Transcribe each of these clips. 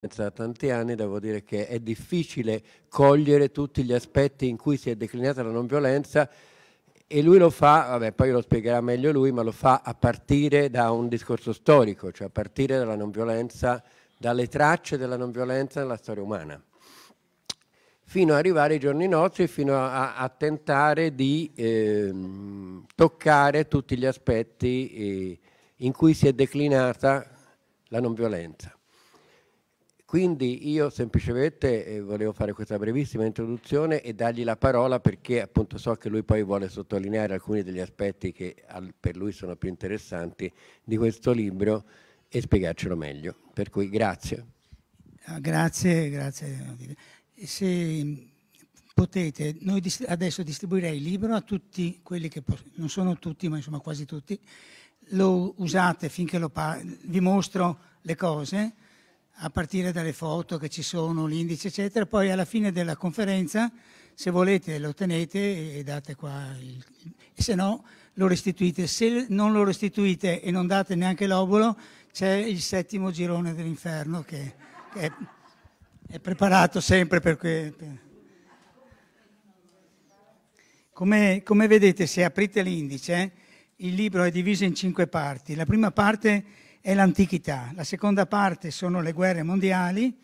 da tanti anni devo dire che è difficile cogliere tutti gli aspetti in cui si è declinata la non violenza e lui lo fa, vabbè, poi lo spiegherà meglio lui, ma lo fa a partire da un discorso storico, cioè a partire dalla non violenza, dalle tracce della non violenza nella storia umana, fino ad arrivare ai giorni nostri, fino a, a tentare di eh, toccare tutti gli aspetti eh, in cui si è declinata la non violenza. Quindi io semplicemente eh, volevo fare questa brevissima introduzione e dargli la parola perché appunto so che lui poi vuole sottolineare alcuni degli aspetti che per lui sono più interessanti di questo libro e spiegarcelo meglio. Per cui grazie. Ah, grazie, grazie. Se potete, noi adesso distribuirei il libro a tutti quelli che non sono tutti, ma insomma quasi tutti, lo usate finché lo vi mostro le cose a partire dalle foto che ci sono, l'indice eccetera, poi alla fine della conferenza se volete lo tenete e date qua, il, e se no lo restituite, se non lo restituite e non date neanche l'obolo c'è il settimo girone dell'inferno che, che è, è, preparato sempre per... Que, Come, come vedete se aprite l'indice il libro è diviso in cinque parti, la prima parte è è l'antichità, la seconda parte sono le guerre mondiali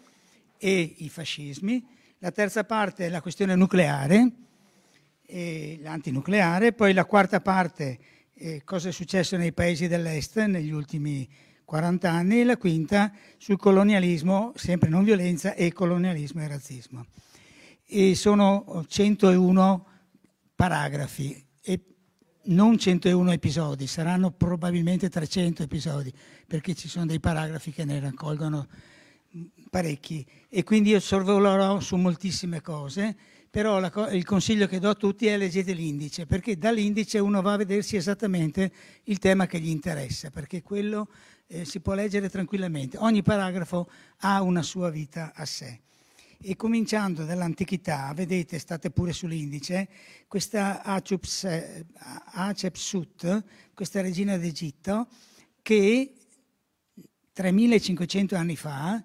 e i fascismi, la terza parte è la questione nucleare e l'antinucleare, poi la quarta parte è eh, cosa è successo nei paesi dell'Est negli ultimi 40 anni e la quinta sul colonialismo, sempre non violenza, e colonialismo e razzismo. E sono 101 paragrafi e non 101 episodi, saranno probabilmente 300 episodi, perché ci sono dei paragrafi che ne raccolgono parecchi e quindi io sorvolerò su moltissime cose, però co il consiglio che do a tutti è leggete l'indice, perché dall'indice uno va a vedersi esattamente il tema che gli interessa, perché quello eh, si può leggere tranquillamente. Ogni paragrafo ha una sua vita a sé. E cominciando dall'antichità, vedete, state pure sull'indice, questa Hatshepsut, questa regina d'Egitto, che 3500 anni fa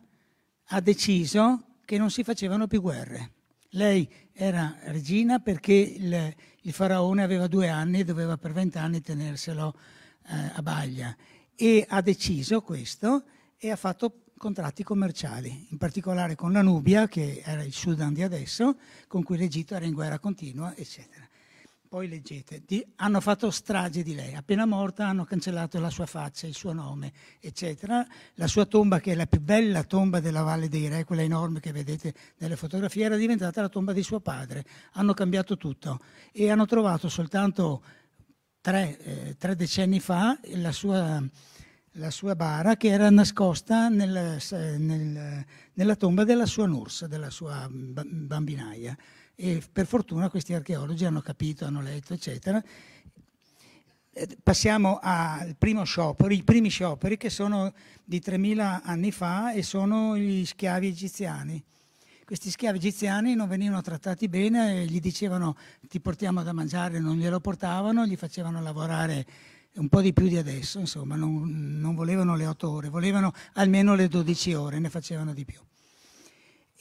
ha deciso che non si facevano più guerre. Lei era regina perché il, il faraone aveva due anni e doveva per vent'anni tenerselo eh, a baglia e ha deciso questo e ha fatto contratti commerciali, in particolare con la Nubia, che era il Sudan di adesso, con cui l'Egitto era in guerra continua, eccetera. Poi leggete, di, hanno fatto strage di lei, appena morta hanno cancellato la sua faccia, il suo nome, eccetera. La sua tomba, che è la più bella tomba della Valle dei Re, quella enorme che vedete nelle fotografie, era diventata la tomba di suo padre. Hanno cambiato tutto e hanno trovato soltanto tre, eh, tre decenni fa la sua la sua bara che era nascosta nel, nel, nella tomba della sua nurse, della sua bambinaia. E per fortuna questi archeologi hanno capito, hanno letto, eccetera. Passiamo al primo i primi scioperi che sono di 3.000 anni fa e sono gli schiavi egiziani questi schiavi egiziani non venivano trattati bene, gli dicevano ti portiamo da mangiare, non glielo portavano, gli facevano lavorare un po' di più di adesso, insomma, non, non volevano le 8 ore, volevano almeno le 12 ore, ne facevano di più.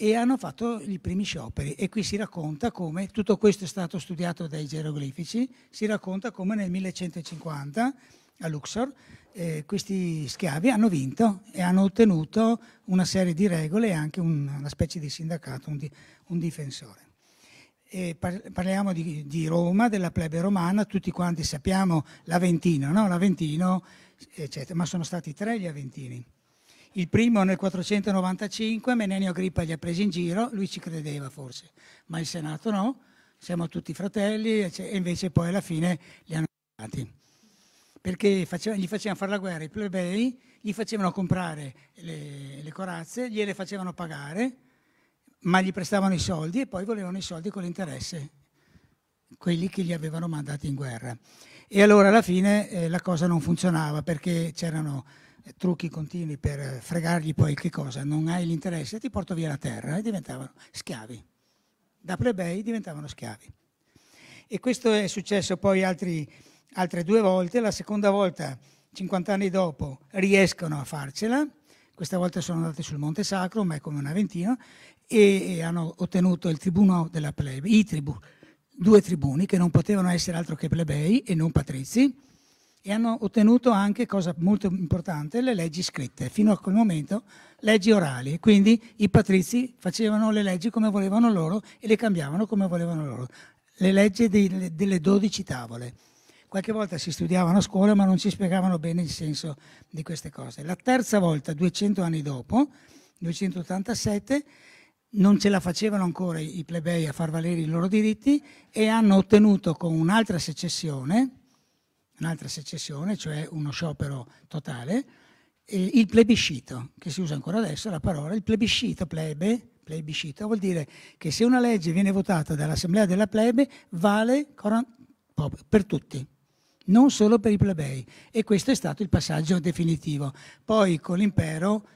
E hanno fatto i primi scioperi e qui si racconta come, tutto questo è stato studiato dai geroglifici, si racconta come nel 1150 a Luxor eh, questi schiavi hanno vinto e hanno ottenuto una serie di regole e anche un, una specie di sindacato, un, di, un difensore parliamo di, di, Roma, della plebe romana, tutti quanti sappiamo l'Aventino, no? l'Aventino, eccetera, ma sono stati tre gli Aventini. Il primo nel 495, Menenio Agrippa li ha presi in giro, lui ci credeva forse, ma il Senato no, siamo tutti fratelli, e invece poi alla fine li hanno fatti. Perché faceva, gli facevano fare la guerra i plebei, gli facevano comprare le, le corazze, gliele facevano pagare, ma gli prestavano i soldi e poi volevano i soldi con l'interesse, quelli che li avevano mandati in guerra. E allora alla fine eh, la cosa non funzionava perché c'erano eh, trucchi continui per fregargli poi che cosa, non hai l'interesse, ti porto via la terra e diventavano schiavi. Da plebei diventavano schiavi. E questo è successo poi altri, altre due volte, la seconda volta, 50 anni dopo, riescono a farcela, questa volta sono andati sul Monte Sacro, ma è come una ventina, e hanno ottenuto il tribuno della plebe, i tribu, due tribuni che non potevano essere altro che plebei e non patrizi e hanno ottenuto anche, cosa molto importante, le leggi scritte, fino a quel momento leggi orali, quindi i patrizi facevano le leggi come volevano loro e le cambiavano come volevano loro, le leggi delle dodici tavole. Qualche volta si studiavano a scuola ma non ci spiegavano bene il senso di queste cose. La terza volta, 200 anni dopo, 287, non ce la facevano ancora i plebei a far valere i loro diritti e hanno ottenuto con un'altra secessione, un'altra secessione, cioè uno sciopero totale, il plebiscito, che si usa ancora adesso la parola, il plebiscito plebe, plebiscito vuol dire che se una legge viene votata dall'assemblea della plebe vale per tutti, non solo per i plebei e questo è stato il passaggio definitivo. Poi con l'impero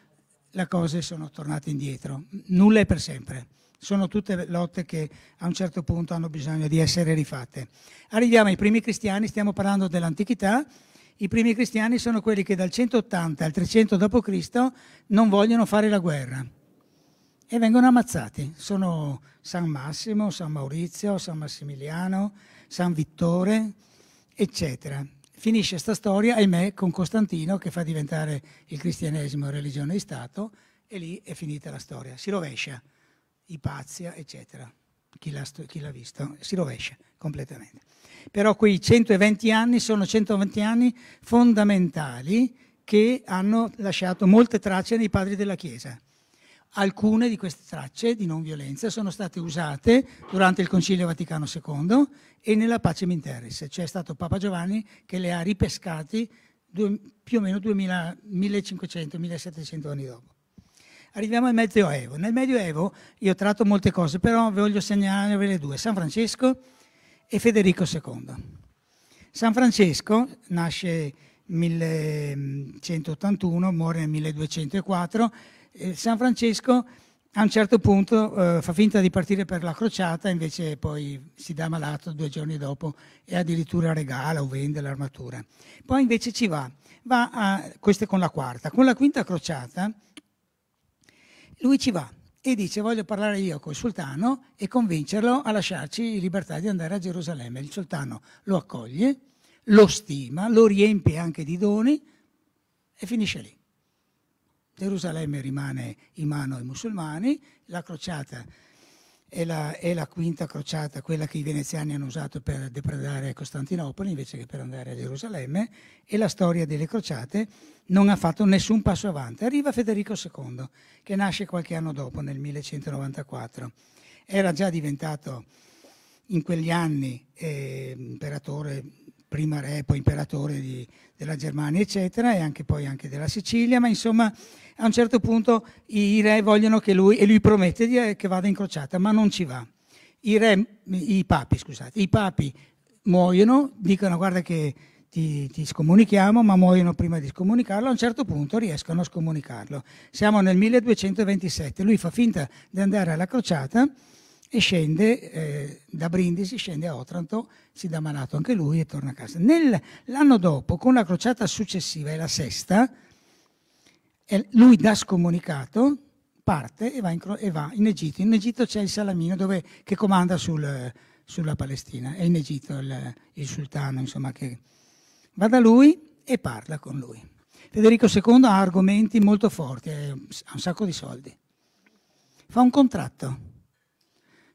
le cose sono tornate indietro. Nulla è per sempre. Sono tutte lotte che a un certo punto hanno bisogno di essere rifatte. Arriviamo ai primi cristiani, stiamo parlando dell'antichità. I primi cristiani sono quelli che dal 180 al 300 d.C. non vogliono fare la guerra e vengono ammazzati. Sono San Massimo, San Maurizio, San Massimiliano, San Vittore, eccetera. Finisce questa storia, ahimè, con Costantino che fa diventare il cristianesimo religione di Stato e lì è finita la storia. Si rovescia, Ipazia, eccetera. Chi l'ha, chi l'ha visto si rovescia completamente. Però quei 120 anni sono 120 anni fondamentali che hanno lasciato molte tracce nei padri della Chiesa. Alcune di queste tracce di non violenza sono state usate durante il Concilio Vaticano II e nella Pace Minteris, cioè è stato Papa Giovanni che le ha ripescati due, più o meno 1500-1700 anni dopo. Arriviamo al Medioevo. Nel Medioevo io ho tratto molte cose, però voglio segnalarvele due, San Francesco e Federico II. San Francesco nasce nel 1181, muore nel 1204 San Francesco a un certo punto eh, fa finta di partire per la crociata, invece poi si dà malato due giorni dopo e addirittura regala o vende l'armatura. Poi invece ci va, va a, questa è con la quarta, con la quinta crociata lui ci va e dice voglio parlare io col sultano e convincerlo a lasciarci libertà di andare a Gerusalemme. Il sultano lo accoglie, lo stima, lo riempie anche di doni e finisce lì. Gerusalemme rimane in mano ai musulmani, la crociata è la, è la, quinta crociata, quella che i veneziani hanno usato per depredare Costantinopoli invece che per andare a Gerusalemme, e la storia delle crociate non ha fatto nessun passo avanti. Arriva Federico II, che nasce qualche anno dopo, nel 1194. Era già diventato in quegli anni eh, imperatore prima re, poi imperatore di, della Germania, eccetera, e anche poi anche della Sicilia, ma insomma a un certo punto i re vogliono che lui, e lui promette di, eh, che vada in crociata, ma non ci va. I re, i papi, scusate, i papi muoiono, dicono guarda che ti, ti, scomunichiamo, ma muoiono prima di scomunicarlo, a un certo punto riescono a scomunicarlo. Siamo nel 1227, lui fa finta di andare alla crociata, e scende eh, da Brindisi, scende a Otranto, si dà malato anche lui e torna a casa. Nel, l'anno dopo, con la crociata successiva, è la sesta, lui da scomunicato parte e va in, e va in Egitto. In Egitto c'è il Salamino dove, che comanda sul, sulla Palestina, è in Egitto il, il sultano, insomma, che va da lui e parla con lui. Federico II ha argomenti molto forti, eh, ha un sacco di soldi. Fa un contratto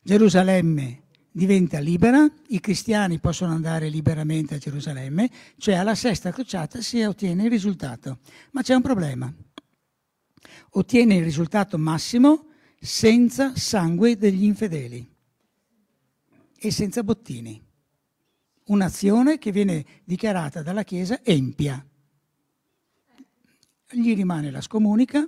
Gerusalemme diventa libera, i cristiani possono andare liberamente a Gerusalemme, cioè alla sesta crociata si ottiene il risultato. Ma c'è un problema. Ottiene il risultato massimo senza sangue degli infedeli e senza bottini. Un'azione che viene dichiarata dalla Chiesa empia. Gli rimane la scomunica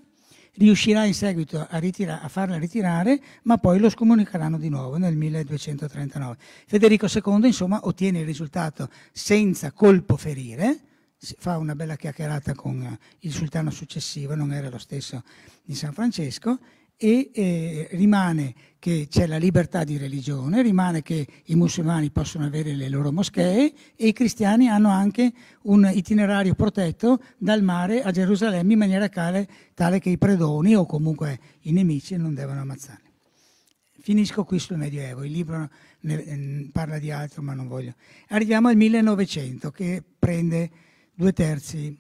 riuscirà in seguito a, ritira- a, farla ritirare, ma poi lo scomunicheranno di nuovo nel 1239. Federico II, insomma, ottiene il risultato senza colpo ferire, fa una bella chiacchierata con il sultano successivo, non era lo stesso di San Francesco, e eh, rimane che c'è la libertà di religione, rimane che i musulmani possono avere le loro moschee e i cristiani hanno anche un itinerario protetto dal mare a Gerusalemme in maniera tale, tale che i predoni o comunque i nemici non devono ammazzarli. Finisco qui sul Medioevo, il libro ne, mm, parla di altro ma non voglio. Arriviamo al 1900 che prende due terzi,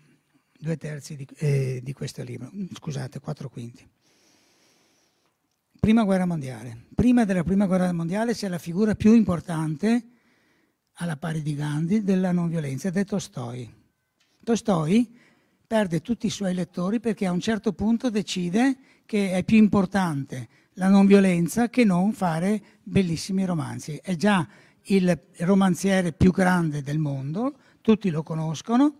due terzi di, eh, di questo libro, scusate, quattro quinti. Prima guerra mondiale. Prima della prima guerra mondiale c'è la figura più importante, alla pari di Gandhi, della non violenza ed è Tolstoi. Tolstoi perde tutti i suoi lettori perché a un certo punto decide che è più importante la non violenza che non fare bellissimi romanzi. È già il romanziere più grande del mondo, tutti lo conoscono,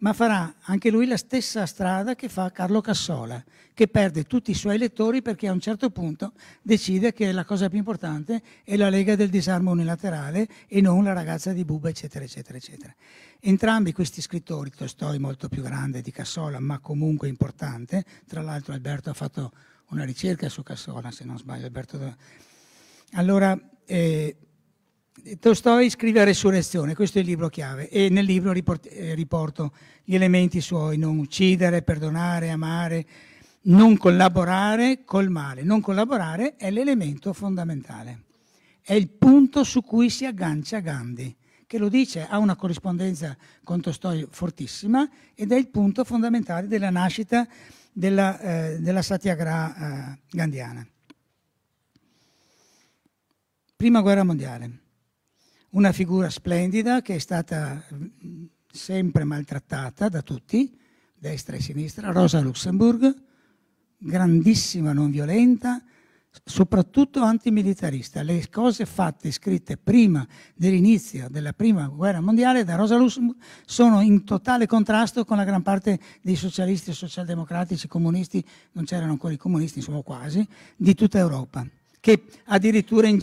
ma farà anche lui la stessa strada che fa Carlo Cassola, che perde tutti i suoi elettori perché a un certo punto decide che la cosa più importante è la Lega del disarmo unilaterale e non la ragazza di Buba, eccetera, eccetera, eccetera. Entrambi questi scrittori, Tolstoi molto più grande di Cassola, ma comunque importante, tra l'altro Alberto ha fatto una ricerca su Cassola, se non sbaglio, Alberto... Allora, eh, Tolstoi scrive Resurrezione, questo è il libro chiave, e nel libro eh, riporto gli elementi suoi, non uccidere, perdonare, amare, non collaborare col male. Non collaborare è l'elemento fondamentale, è il punto su cui si aggancia Gandhi, che lo dice, ha una corrispondenza con Tolstoi fortissima ed è il punto fondamentale della nascita della, eh, della satyagraha eh, gandhiana. Prima guerra mondiale una figura splendida che è stata mm, sempre maltrattata da tutti, destra e sinistra, Rosa Luxemburg, grandissima non violenta, soprattutto antimilitarista. Le cose fatte, scritte prima dell'inizio della prima guerra mondiale da Rosa Luxemburg sono in totale contrasto con la gran parte dei socialisti, socialdemocratici, comunisti, non c'erano ancora i comunisti, insomma quasi, di tutta Europa, che addirittura in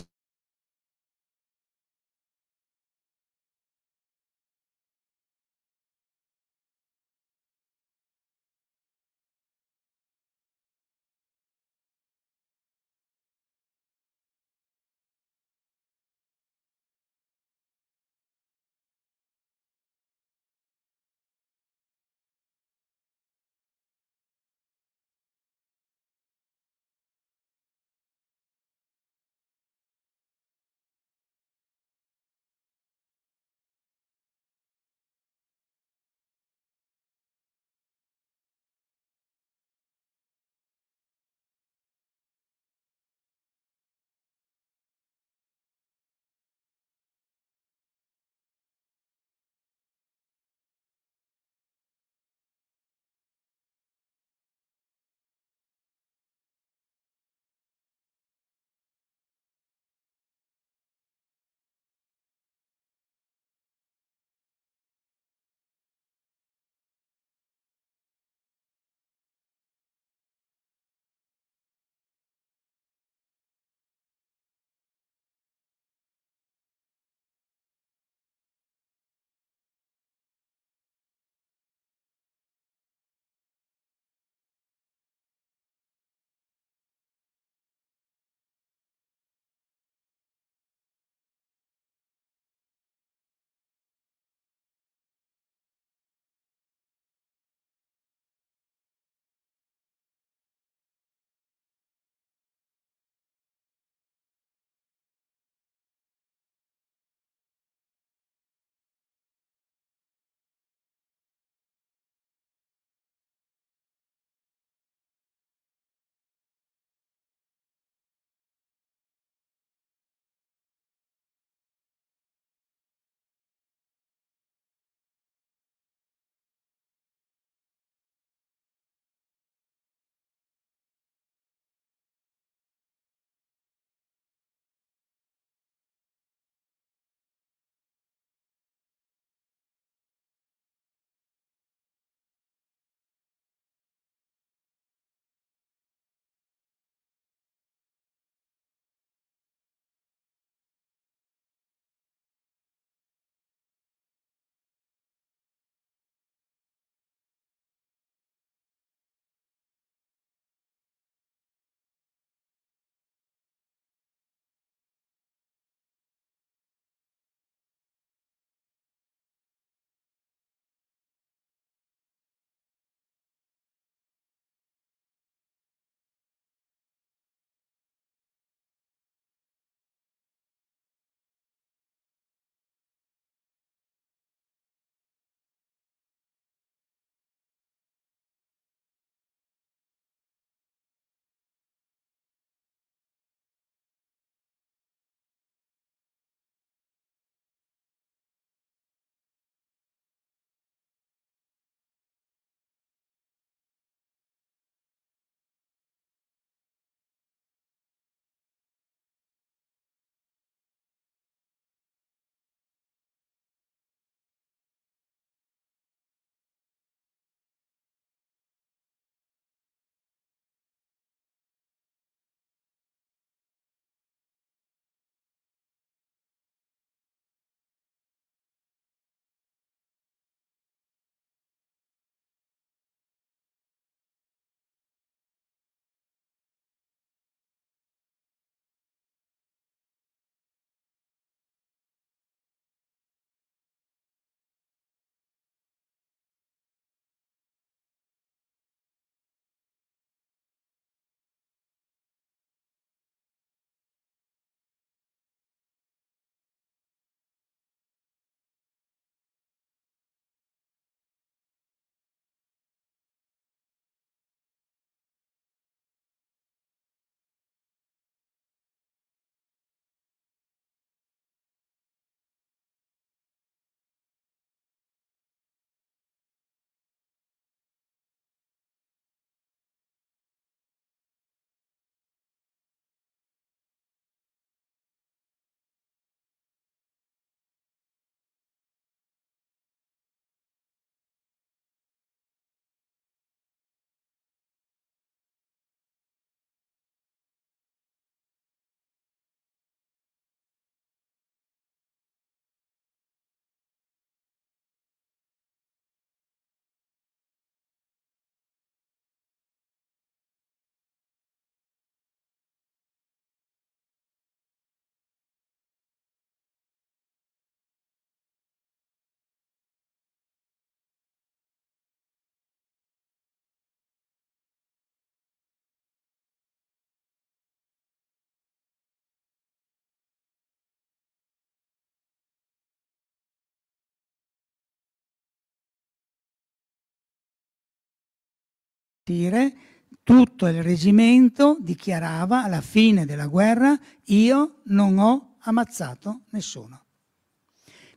partire, tutto il reggimento dichiarava alla fine della guerra io non ho ammazzato nessuno.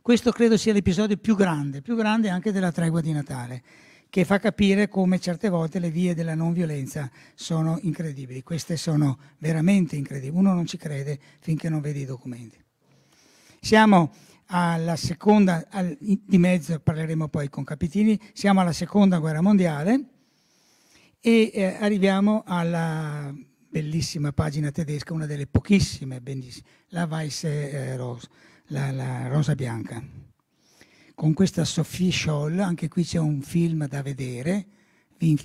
Questo credo sia l'episodio più grande, più grande anche della tregua di Natale, che fa capire come certe volte le vie della non violenza sono incredibili. Queste sono veramente incredibili. Uno non ci crede finché non vede i documenti. Siamo alla seconda, al, di mezzo parleremo poi con Capitini, siamo alla seconda guerra mondiale e eh, arriviamo alla bellissima pagina tedesca, una delle pochissime, la Weisse eh, Rose, la, la Rosa Bianca. Con questa Sophie Scholl, anche qui c'è un film da vedere, vi,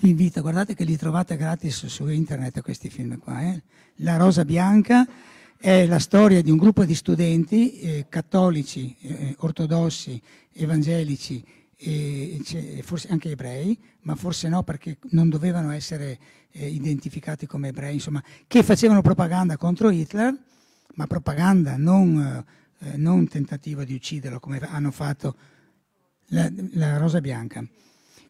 invito, guardate che li trovate gratis su internet questi film qua. Eh? La Rosa Bianca è la storia di un gruppo di studenti eh, cattolici, eh, ortodossi, evangelici e forse anche ebrei, ma forse no perché non dovevano essere eh, identificati come ebrei, insomma, che facevano propaganda contro Hitler, ma propaganda non, eh, non tentativo di ucciderlo come hanno fatto la, la Rosa Bianca.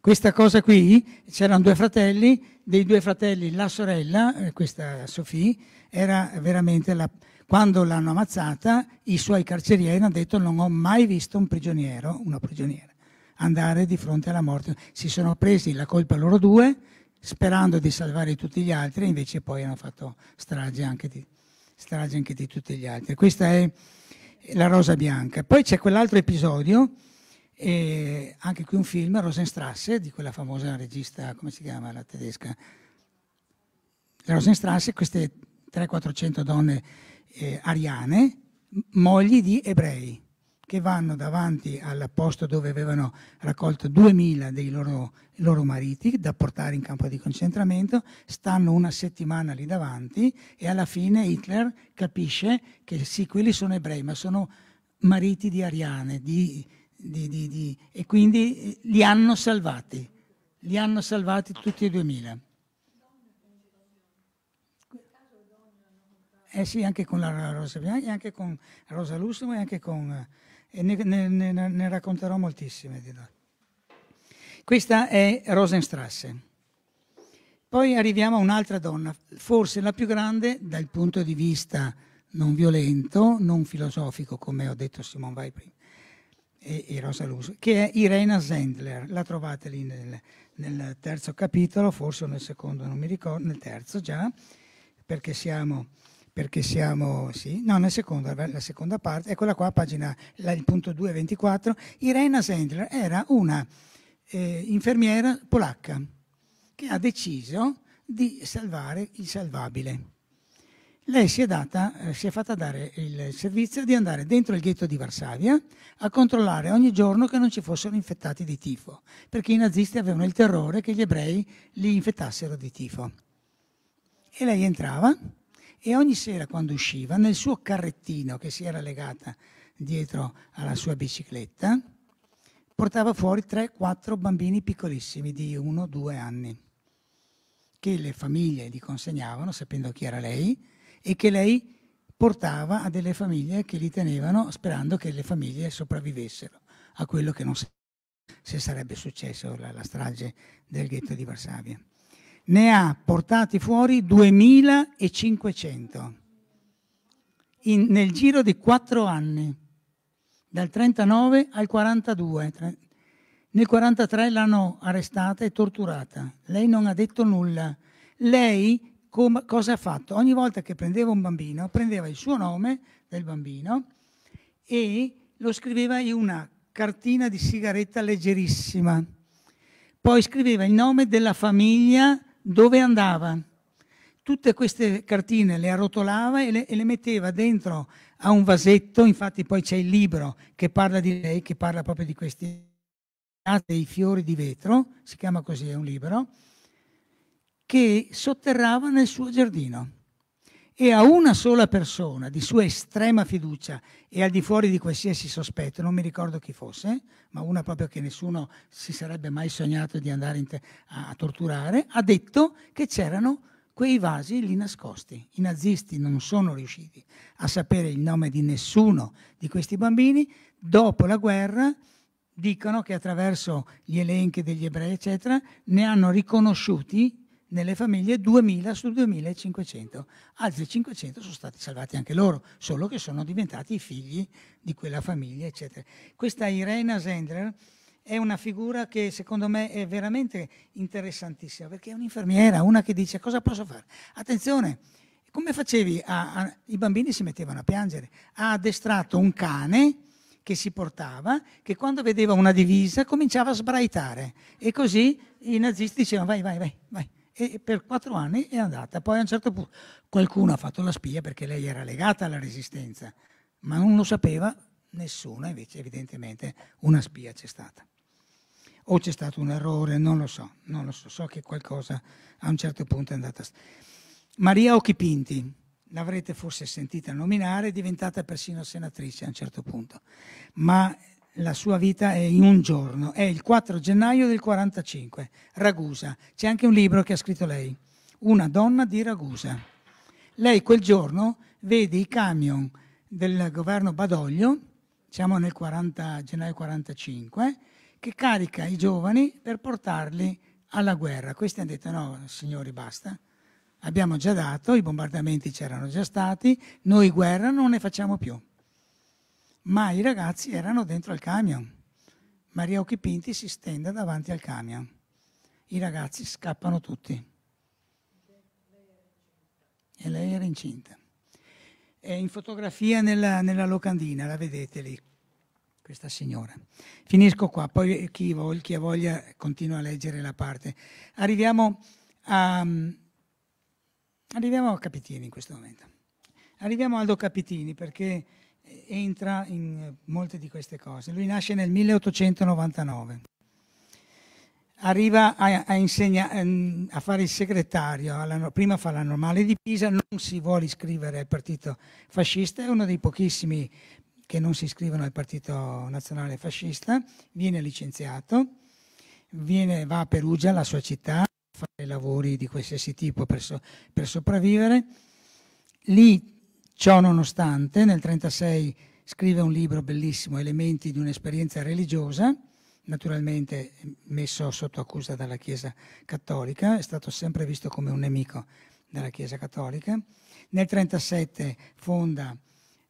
Questa cosa qui, c'erano due fratelli, dei due fratelli la sorella, eh, questa Sophie, era veramente la, quando l'hanno ammazzata i suoi carcerieri hanno detto non ho mai visto un prigioniero, una prigioniera andare di fronte alla morte. Si sono presi la colpa loro due, sperando di salvare tutti gli altri, invece poi hanno fatto strage anche di, strage anche di tutti gli altri. Questa è la Rosa Bianca. Poi c'è quell'altro episodio, eh, anche qui un film, Rosenstrasse, di quella famosa regista, come si chiama la tedesca? Rosenstrasse, queste 300-400 donne eh, ariane, mogli di ebrei che vanno davanti al posto dove avevano raccolto 2000 dei loro, loro, mariti da portare in campo di concentramento, stanno una settimana lì davanti e alla fine Hitler capisce che sì, quelli sono ebrei, ma sono mariti di ariane di, di, di, e quindi eh, li hanno salvati, li hanno salvati tutti e 2000. Eh sì, anche con la Rosa Bianchi, anche con Rosa Lussimo e anche con e ne, ne, ne racconterò moltissime di noi. Questa è Rosenstrasse. Poi arriviamo a un'altra donna, forse la più grande dal punto di vista non violento, non filosofico, come ho detto Simone Weil prima, e, e Rosa Luso, che è Irena Sendler. La trovate lì nel, nel terzo capitolo, forse nel secondo, non mi ricordo, nel terzo già, perché siamo perché siamo, sì, no, la seconda, la seconda parte, eccola qua, pagina, la, il punto 224, Irena Sendler era una eh, infermiera polacca che ha deciso di salvare il salvabile. Lei si è, data, eh, si è fatta dare il servizio di andare dentro il ghetto di Varsavia a controllare ogni giorno che non ci fossero infettati di tifo, perché i nazisti avevano il terrore che gli ebrei li infettassero di tifo. E lei entrava e ogni sera quando usciva nel suo carrettino che si era legata dietro alla sua bicicletta portava fuori 3-4 bambini piccolissimi di 1-2 anni che le famiglie gli consegnavano sapendo chi era lei e che lei portava a delle famiglie che li tenevano sperando che le famiglie sopravvivessero a quello che non se sarebbe successo la, la strage del ghetto di Varsavia ne ha portati fuori 2500 in, nel giro di quattro anni, dal 39 al 42. nel 43 l'hanno arrestata e torturata. Lei non ha detto nulla. Lei com, cosa ha fatto? Ogni volta che prendeva un bambino, prendeva il suo nome del bambino e lo scriveva in una cartina di sigaretta leggerissima. Poi scriveva il nome della famiglia dove andava. Tutte queste cartine le arrotolava e le, e le metteva dentro a un vasetto, infatti poi c'è il libro che parla di lei, che parla proprio di questi dei fiori di vetro, si chiama così, è un libro, che sotterrava nel suo giardino e a una sola persona di sua estrema fiducia e al di fuori di qualsiasi sospetto, non mi ricordo chi fosse, ma una proprio che nessuno si sarebbe mai sognato di andare a torturare, ha detto che c'erano quei vasi lì nascosti. I nazisti non sono riusciti a sapere il nome di nessuno di questi bambini. Dopo la guerra dicono che attraverso gli elenchi degli ebrei, eccetera, ne hanno riconosciuti nelle famiglie 2.000 su 2.500. Altri 500 sono stati salvati anche loro, solo che sono diventati i figli di quella famiglia, eccetera. Questa Irena Sendler è una figura che secondo me è veramente interessantissima, perché è un'infermiera, una che dice cosa posso fare? Attenzione, come facevi? A, a, I bambini si mettevano a piangere. Ha addestrato un cane che si portava, che quando vedeva una divisa cominciava a sbraitare. E così i nazisti dicevano vai, vai, vai, vai e per quattro anni è andata. Poi a un certo punto qualcuno ha fatto la spia perché lei era legata alla resistenza, ma non lo sapeva nessuno, invece evidentemente una spia c'è stata. O c'è stato un errore, non lo so, non lo so, so che qualcosa a un certo punto è andata. Maria Occhipinti, l'avrete forse sentita nominare, è diventata persino senatrice a un certo punto, ma la sua vita è in un giorno, è il 4 gennaio del 45, Ragusa. C'è anche un libro che ha scritto lei, Una donna di Ragusa. Lei quel giorno vede i camion del governo Badoglio, siamo nel 40, gennaio 45, che carica i giovani per portarli alla guerra. Questi hanno detto no, signori, basta, abbiamo già dato, i bombardamenti c'erano già stati, noi guerra non ne facciamo più ma i ragazzi erano dentro al camion. Maria Occhipinti si stende davanti al camion. I ragazzi scappano tutti. E lei era incinta. È in fotografia nella, nella locandina, la vedete lì, questa signora. Finisco qua, poi chi, voglia, chi voglia continua a leggere la parte. Arriviamo a, arriviamo a Capitini in questo momento. Arriviamo a Aldo Capitini perché entra in eh, molte di queste cose. Lui nasce nel 1899, arriva a, a, insegna, ehm, a fare il segretario, alla, prima fa la normale di Pisa, non si vuole iscrivere al partito fascista, è uno dei pochissimi che non si iscrivono al partito nazionale fascista, viene licenziato, viene, va a Perugia, la sua città, a fare lavori di qualsiasi tipo per, so, per sopravvivere, lì Ciò nonostante, nel 1936 scrive un libro bellissimo, Elementi di un'esperienza religiosa, naturalmente messo sotto accusa dalla Chiesa Cattolica, è stato sempre visto come un nemico della Chiesa Cattolica. Nel 1937 fonda,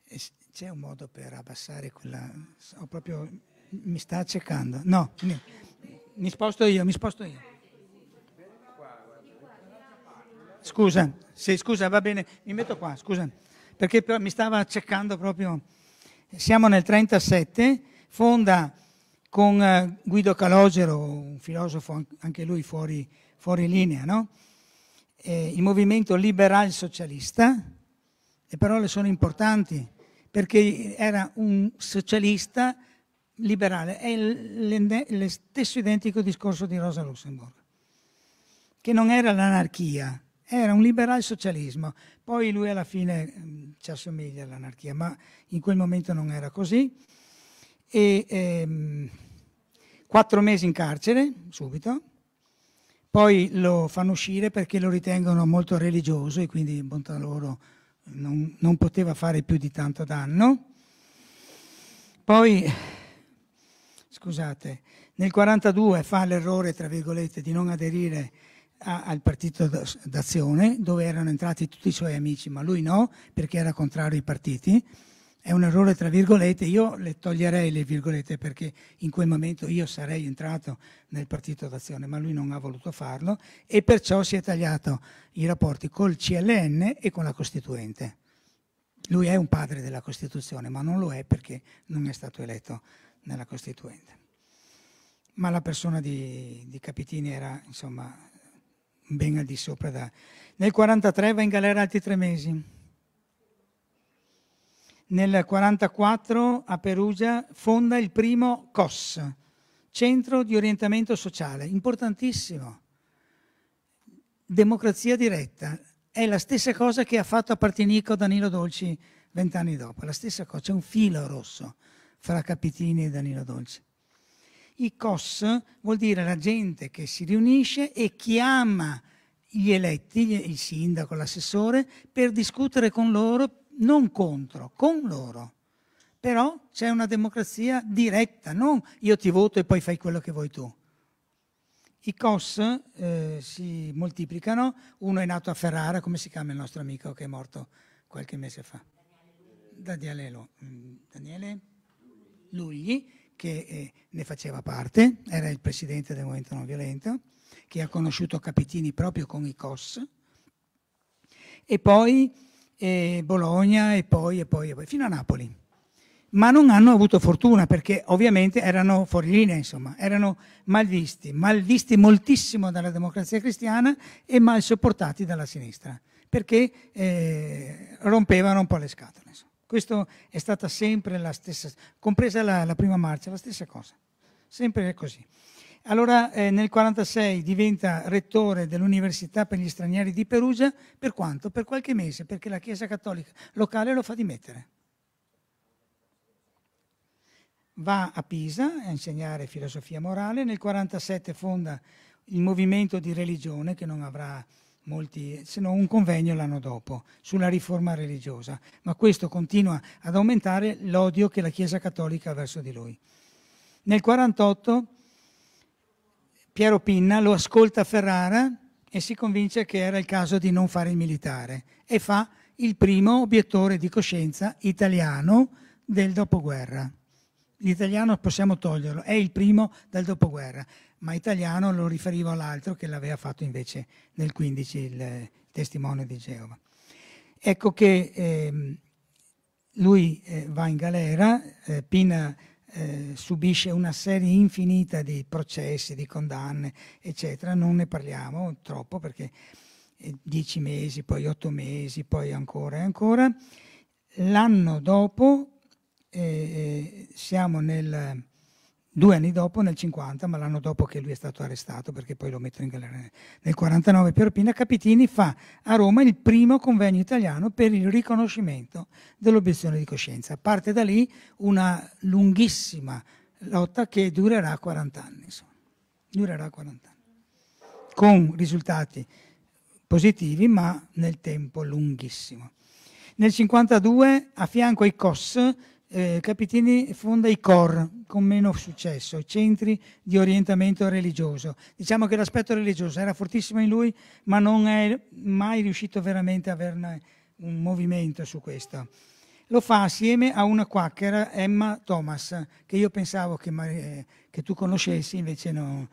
eh, c'è un modo per abbassare quella, ho proprio, mi sta accecando, no, mi, mi sposto io, mi sposto io. Scusa, sì, scusa, va bene, mi metto qua, scusa perché mi stava cercando proprio... Siamo nel 37, fonda con eh, Guido Calogero, un filosofo anche lui fuori, fuori linea, no? eh, il movimento liberal socialista, le parole sono importanti perché era un socialista liberale, è lo stesso identico discorso di Rosa Luxemburg, che non era l'anarchia, era un liberal socialismo, poi lui alla fine mh, mm, ci assomiglia all'anarchia, ma in quel momento non era così. E, ehm, quattro mesi in carcere, subito, poi lo fanno uscire perché lo ritengono molto religioso e quindi in bontà loro non, non poteva fare più di tanto danno. Poi, scusate, nel 1942 fa l'errore, tra virgolette, di non aderire al partito d'azione dove erano entrati tutti i suoi amici, ma lui no perché era contrario ai partiti. È un errore tra virgolette, io le toglierei le virgolette perché in quel momento io sarei entrato nel partito d'azione, ma lui non ha voluto farlo e perciò si è tagliato i rapporti col CLN e con la Costituente. Lui è un padre della Costituzione, ma non lo è perché non è stato eletto nella Costituente. Ma la persona di, di Capitini era, insomma, ben al di sopra da... Nel 1943 va in galera altri tre mesi. Nel 1944 a Perugia fonda il primo COS, Centro di Orientamento Sociale, importantissimo. Democrazia diretta, è la stessa cosa che ha fatto a Partinico Danilo Dolci vent'anni dopo, la stessa cosa, c'è un filo rosso fra Capitini e Danilo Dolci. I COS vuol dire la gente che si riunisce e chiama gli eletti, il sindaco, l'assessore, per discutere con loro, non contro, con loro. Però c'è una democrazia diretta, non io ti voto e poi fai quello che vuoi tu. I COS eh, si moltiplicano, uno è nato a Ferrara, come si chiama il nostro amico che è morto qualche mese fa? Daniele, Lugli. Daniele Lugli mm, che eh, ne faceva parte, era il presidente del Movimento Non Violento, che ha conosciuto Capitini proprio con i COS, e poi eh, Bologna, e poi, e poi, e poi, fino a Napoli. Ma non hanno avuto fortuna perché ovviamente erano fuori linea, insomma, erano mal visti moltissimo dalla democrazia cristiana e mal sopportati dalla sinistra, perché eh, rompevano un po' le scatole. Insomma. Questa è stata sempre la stessa, compresa la, la prima marcia, la stessa cosa, sempre così. Allora eh, nel 1946 diventa rettore dell'Università per gli stranieri di Perugia, per quanto? Per qualche mese, perché la Chiesa Cattolica locale lo fa dimettere. Va a Pisa a insegnare filosofia morale, nel 1947 fonda il movimento di religione che non avrà molti, se non un convegno l'anno dopo sulla riforma religiosa, ma questo continua ad aumentare l'odio che la Chiesa Cattolica ha verso di lui. Nel 1948 Piero Pinna lo ascolta a Ferrara e si convince che era il caso di non fare il militare e fa il primo obiettore di coscienza italiano del dopoguerra l'italiano possiamo toglierlo, è il primo dal dopoguerra, ma italiano lo riferivo all'altro che l'aveva fatto invece nel 15 il testimone di Geova. Ecco che eh, lui eh, va in galera, eh, Pina eh, subisce una serie infinita di processi, di condanne, eccetera, non ne parliamo troppo perché eh, dieci mesi, poi otto mesi, poi ancora e ancora. L'anno dopo e siamo nel, due anni dopo, nel 50, ma l'anno dopo che lui è stato arrestato, perché poi lo mettono in galera nel 49 Piero Pina, Capitini fa a Roma il primo convegno italiano per il riconoscimento dell'obiezione di coscienza. Parte da lì una lunghissima lotta che durerà 40 anni, insomma. durerà 40 anni, con risultati positivi, ma nel tempo lunghissimo. Nel 1952, a fianco ai COS, eh, Capitini fonda i COR con meno successo, i centri di orientamento religioso. Diciamo che l'aspetto religioso era fortissimo in lui, ma non è mai riuscito veramente a averne un movimento su questo. Lo fa assieme a una quacchera, Emma Thomas, che io pensavo che, eh, che tu conoscessi, invece no.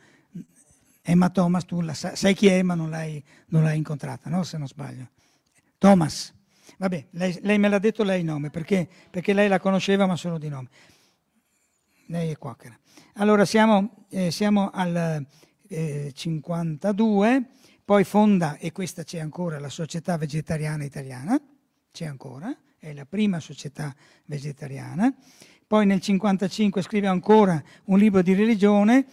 Emma Thomas, tu sai, sai chi è, ma non l'hai incontrata, no? se non sbaglio. Thomas. Vabbè, lei, lei me l'ha detto, lei il nome, perché, perché lei la conosceva ma solo di nome. Lei è quacchera. Allora siamo, eh, siamo al eh, 52, poi fonda, e questa c'è ancora, la Società Vegetariana Italiana, c'è ancora, è la prima società vegetariana. Poi nel 55 scrive ancora un libro di religione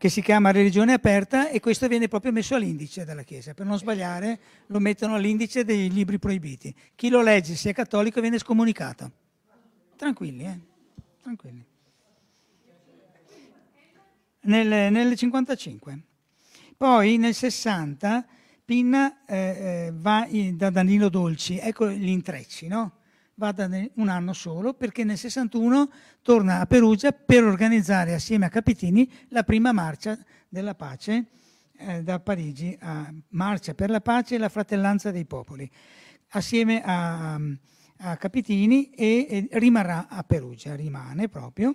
che si chiama religione aperta e questo viene proprio messo all'indice della Chiesa. Per non sbagliare lo mettono all'indice dei libri proibiti. Chi lo legge, se è cattolico, viene scomunicato. Tranquilli, eh? Tranquilli. Nel, nel 55. Poi nel 60 Pinna eh, eh va da Danilo Dolci, ecco gli intrecci, no? vada un anno solo perché nel 61 torna a Perugia per organizzare assieme a Capitini la prima marcia della pace eh, da Parigi a Marcia per la pace e la fratellanza dei popoli assieme a, a Capitini e, e, rimarrà a Perugia, rimane proprio.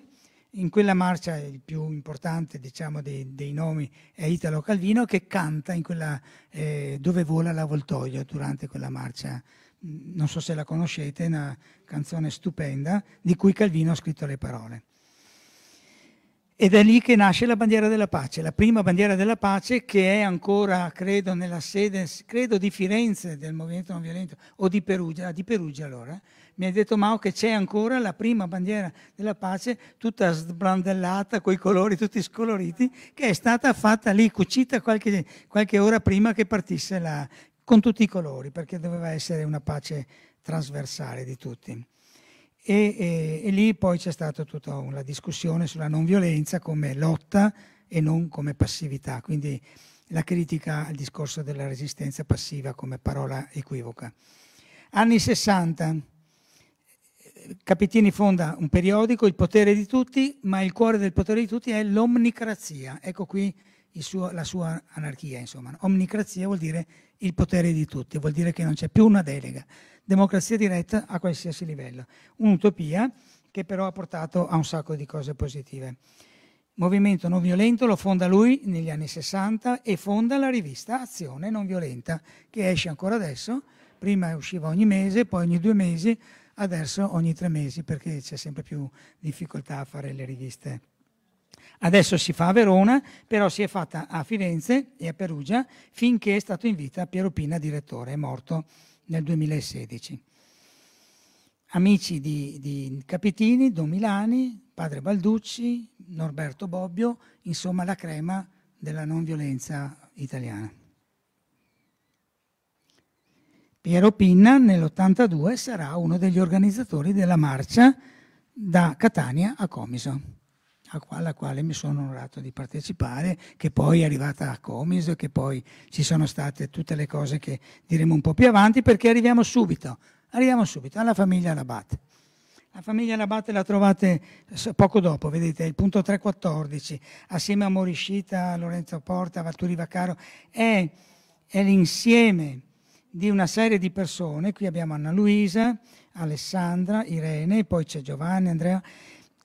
In quella marcia il più importante diciamo, dei, dei nomi è Italo Calvino che canta quella, eh, dove vola l'avvoltoio durante quella marcia non so se la conoscete, è una canzone stupenda di cui Calvino ha scritto le parole. Ed è lì che nasce la bandiera della pace, la prima bandiera della pace che è ancora, credo, nella sede, credo di Firenze del movimento non violento o di Perugia, ah, di Perugia allora, mi ha detto Mao che c'è ancora la prima bandiera della pace, tutta sbrandellata, coi colori tutti scoloriti, che è stata fatta lì, cucita qualche, qualche ora prima che partisse la, con tutti i colori, perché doveva essere una pace trasversale di tutti. E, e, e lì poi c'è stata tutta una discussione sulla non violenza come lotta e non come passività, quindi la critica al discorso della resistenza passiva come parola equivoca. Anni 60, Capitini fonda un periodico, Il potere di tutti, ma il cuore del potere di tutti è l'omnicrazia. Ecco qui suo, la sua anarchia, insomma. Omnicrazia vuol dire il potere di tutti, vuol dire che non c'è più una delega. Democrazia diretta a qualsiasi livello. Un'utopia che però ha portato a un sacco di cose positive. Movimento non violento lo fonda lui negli anni 60 e fonda la rivista Azione non violenta che esce ancora adesso, prima usciva ogni mese, poi ogni due mesi, adesso ogni tre mesi perché c'è sempre più difficoltà a fare le riviste Adesso si fa a Verona, però si è fatta a Firenze e a Perugia finché è stato in vita Piero Pina, direttore, è morto nel 2016. Amici di, di Capitini, Don Milani, Padre Balducci, Norberto Bobbio, insomma la crema della non violenza italiana. Piero Pinna nell'82 sarà uno degli organizzatori della marcia da Catania a Comiso alla quale mi sono onorato di partecipare, che poi è arrivata a Comis, che poi ci sono state tutte le cose che diremo un po' più avanti, perché arriviamo subito, arriviamo subito alla famiglia Labat. La famiglia Labat la trovate poco dopo, vedete, il punto 314, assieme a Moriscita, Lorenzo Porta, Valturi Vaccaro, è, è l'insieme di una serie di persone, qui abbiamo Anna Luisa, Alessandra, Irene, poi c'è Giovanni, Andrea,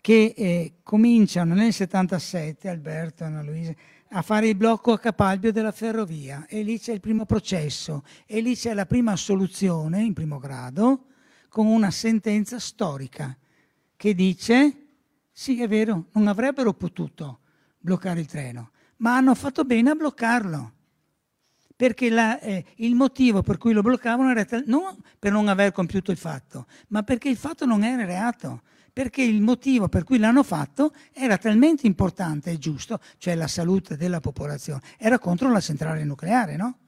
che eh, cominciano nel 77, Alberto e Anna Luisa, a fare il blocco a Capalbio della ferrovia e lì c'è il primo processo e lì c'è la prima soluzione in primo grado con una sentenza storica che dice sì è vero, non avrebbero potuto bloccare il treno, ma hanno fatto bene a bloccarlo perché la, eh, il motivo per cui lo bloccavano era non per non aver compiuto il fatto, ma perché il fatto non era reato perché il motivo per cui l'hanno fatto era talmente importante e giusto, cioè la salute della popolazione, era contro la centrale nucleare, no?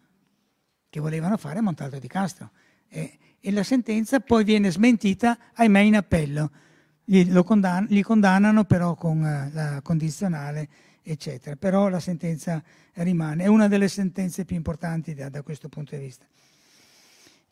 Che volevano fare a Montalto di Castro. E, e la sentenza poi viene smentita, ahimè, in appello. Gli, condan gli condannano però con uh, la condizionale, eccetera. Però la sentenza rimane, è una delle sentenze più importanti da, da questo punto di vista.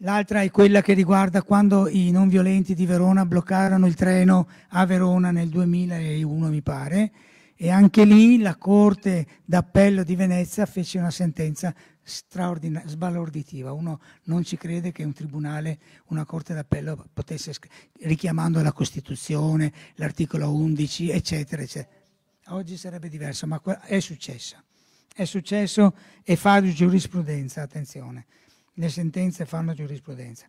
L'altra è quella che riguarda quando i non violenti di Verona bloccarono il treno a Verona nel 2001, mi pare, e anche lì la Corte d'Appello di Venezia fece una sentenza sbalorditiva. Uno non ci crede che un tribunale, una Corte d'Appello potesse, richiamando la Costituzione, l'articolo 11, eccetera, eccetera. Oggi sarebbe diverso, ma è successo. È successo e fa giurisprudenza, attenzione le sentenze fanno giurisprudenza.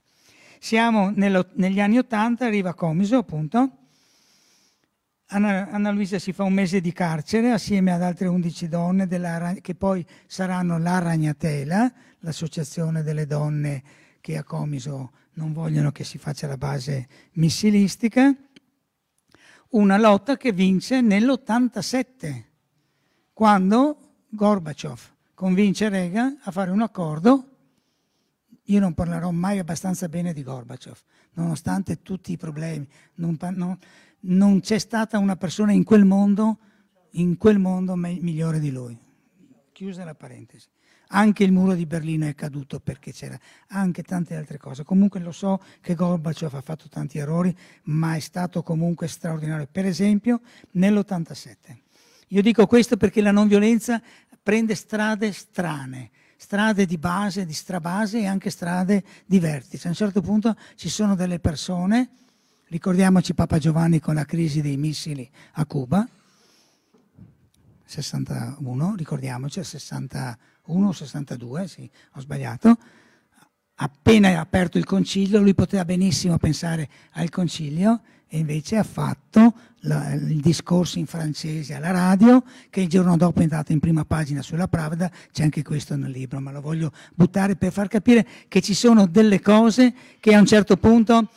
Siamo nello, negli anni Ottanta, arriva Comiso appunto, Anna, Anna, Luisa si fa un mese di carcere assieme ad altre 11 donne della, che poi saranno la Ragnatela, l'associazione delle donne che a Comiso non vogliono che si faccia la base missilistica. Una lotta che vince nell'87, quando Gorbaciov convince Reagan a fare un accordo io non parlerò mai abbastanza bene di Gorbaciov, nonostante tutti i problemi. Non, non, non c'è stata una persona in quel mondo, in quel mondo migliore di lui. Chiusa la parentesi. Anche il muro di Berlino è caduto perché c'era anche tante altre cose. Comunque lo so che Gorbaciov ha fatto tanti errori, ma è stato comunque straordinario. Per esempio nell'87. Io dico questo perché la non violenza prende strade strane strade di base, di strabase e anche strade di vertice. A un certo punto ci sono delle persone, ricordiamoci Papa Giovanni con la crisi dei missili a Cuba, 61, ricordiamoci, 61 62, sì, ho sbagliato, appena aperto il concilio, lui poteva benissimo pensare al concilio e invece ha fatto la, il discorso in francese alla radio che il giorno dopo è andato in prima pagina sulla Pravda, c'è anche questo nel libro, ma lo voglio buttare per far capire che ci sono delle cose che a un certo punto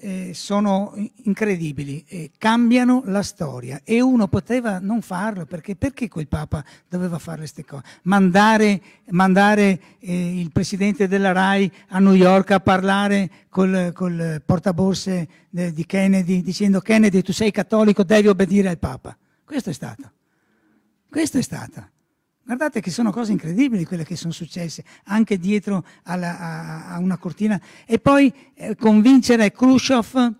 eh, sono incredibili, eh, cambiano la storia e uno poteva non farlo perché, perché quel Papa doveva fare queste cose? Mandare, mandare eh, il presidente della RAI a New York a parlare col, col portaborse eh, di Kennedy dicendo Kennedy tu sei cattolico, devi obbedire al Papa. Questo è stato. Questo è stato. Guardate che sono cose incredibili quelle che sono successe, anche dietro alla, a, a, una cortina. E poi eh, convincere Khrushchev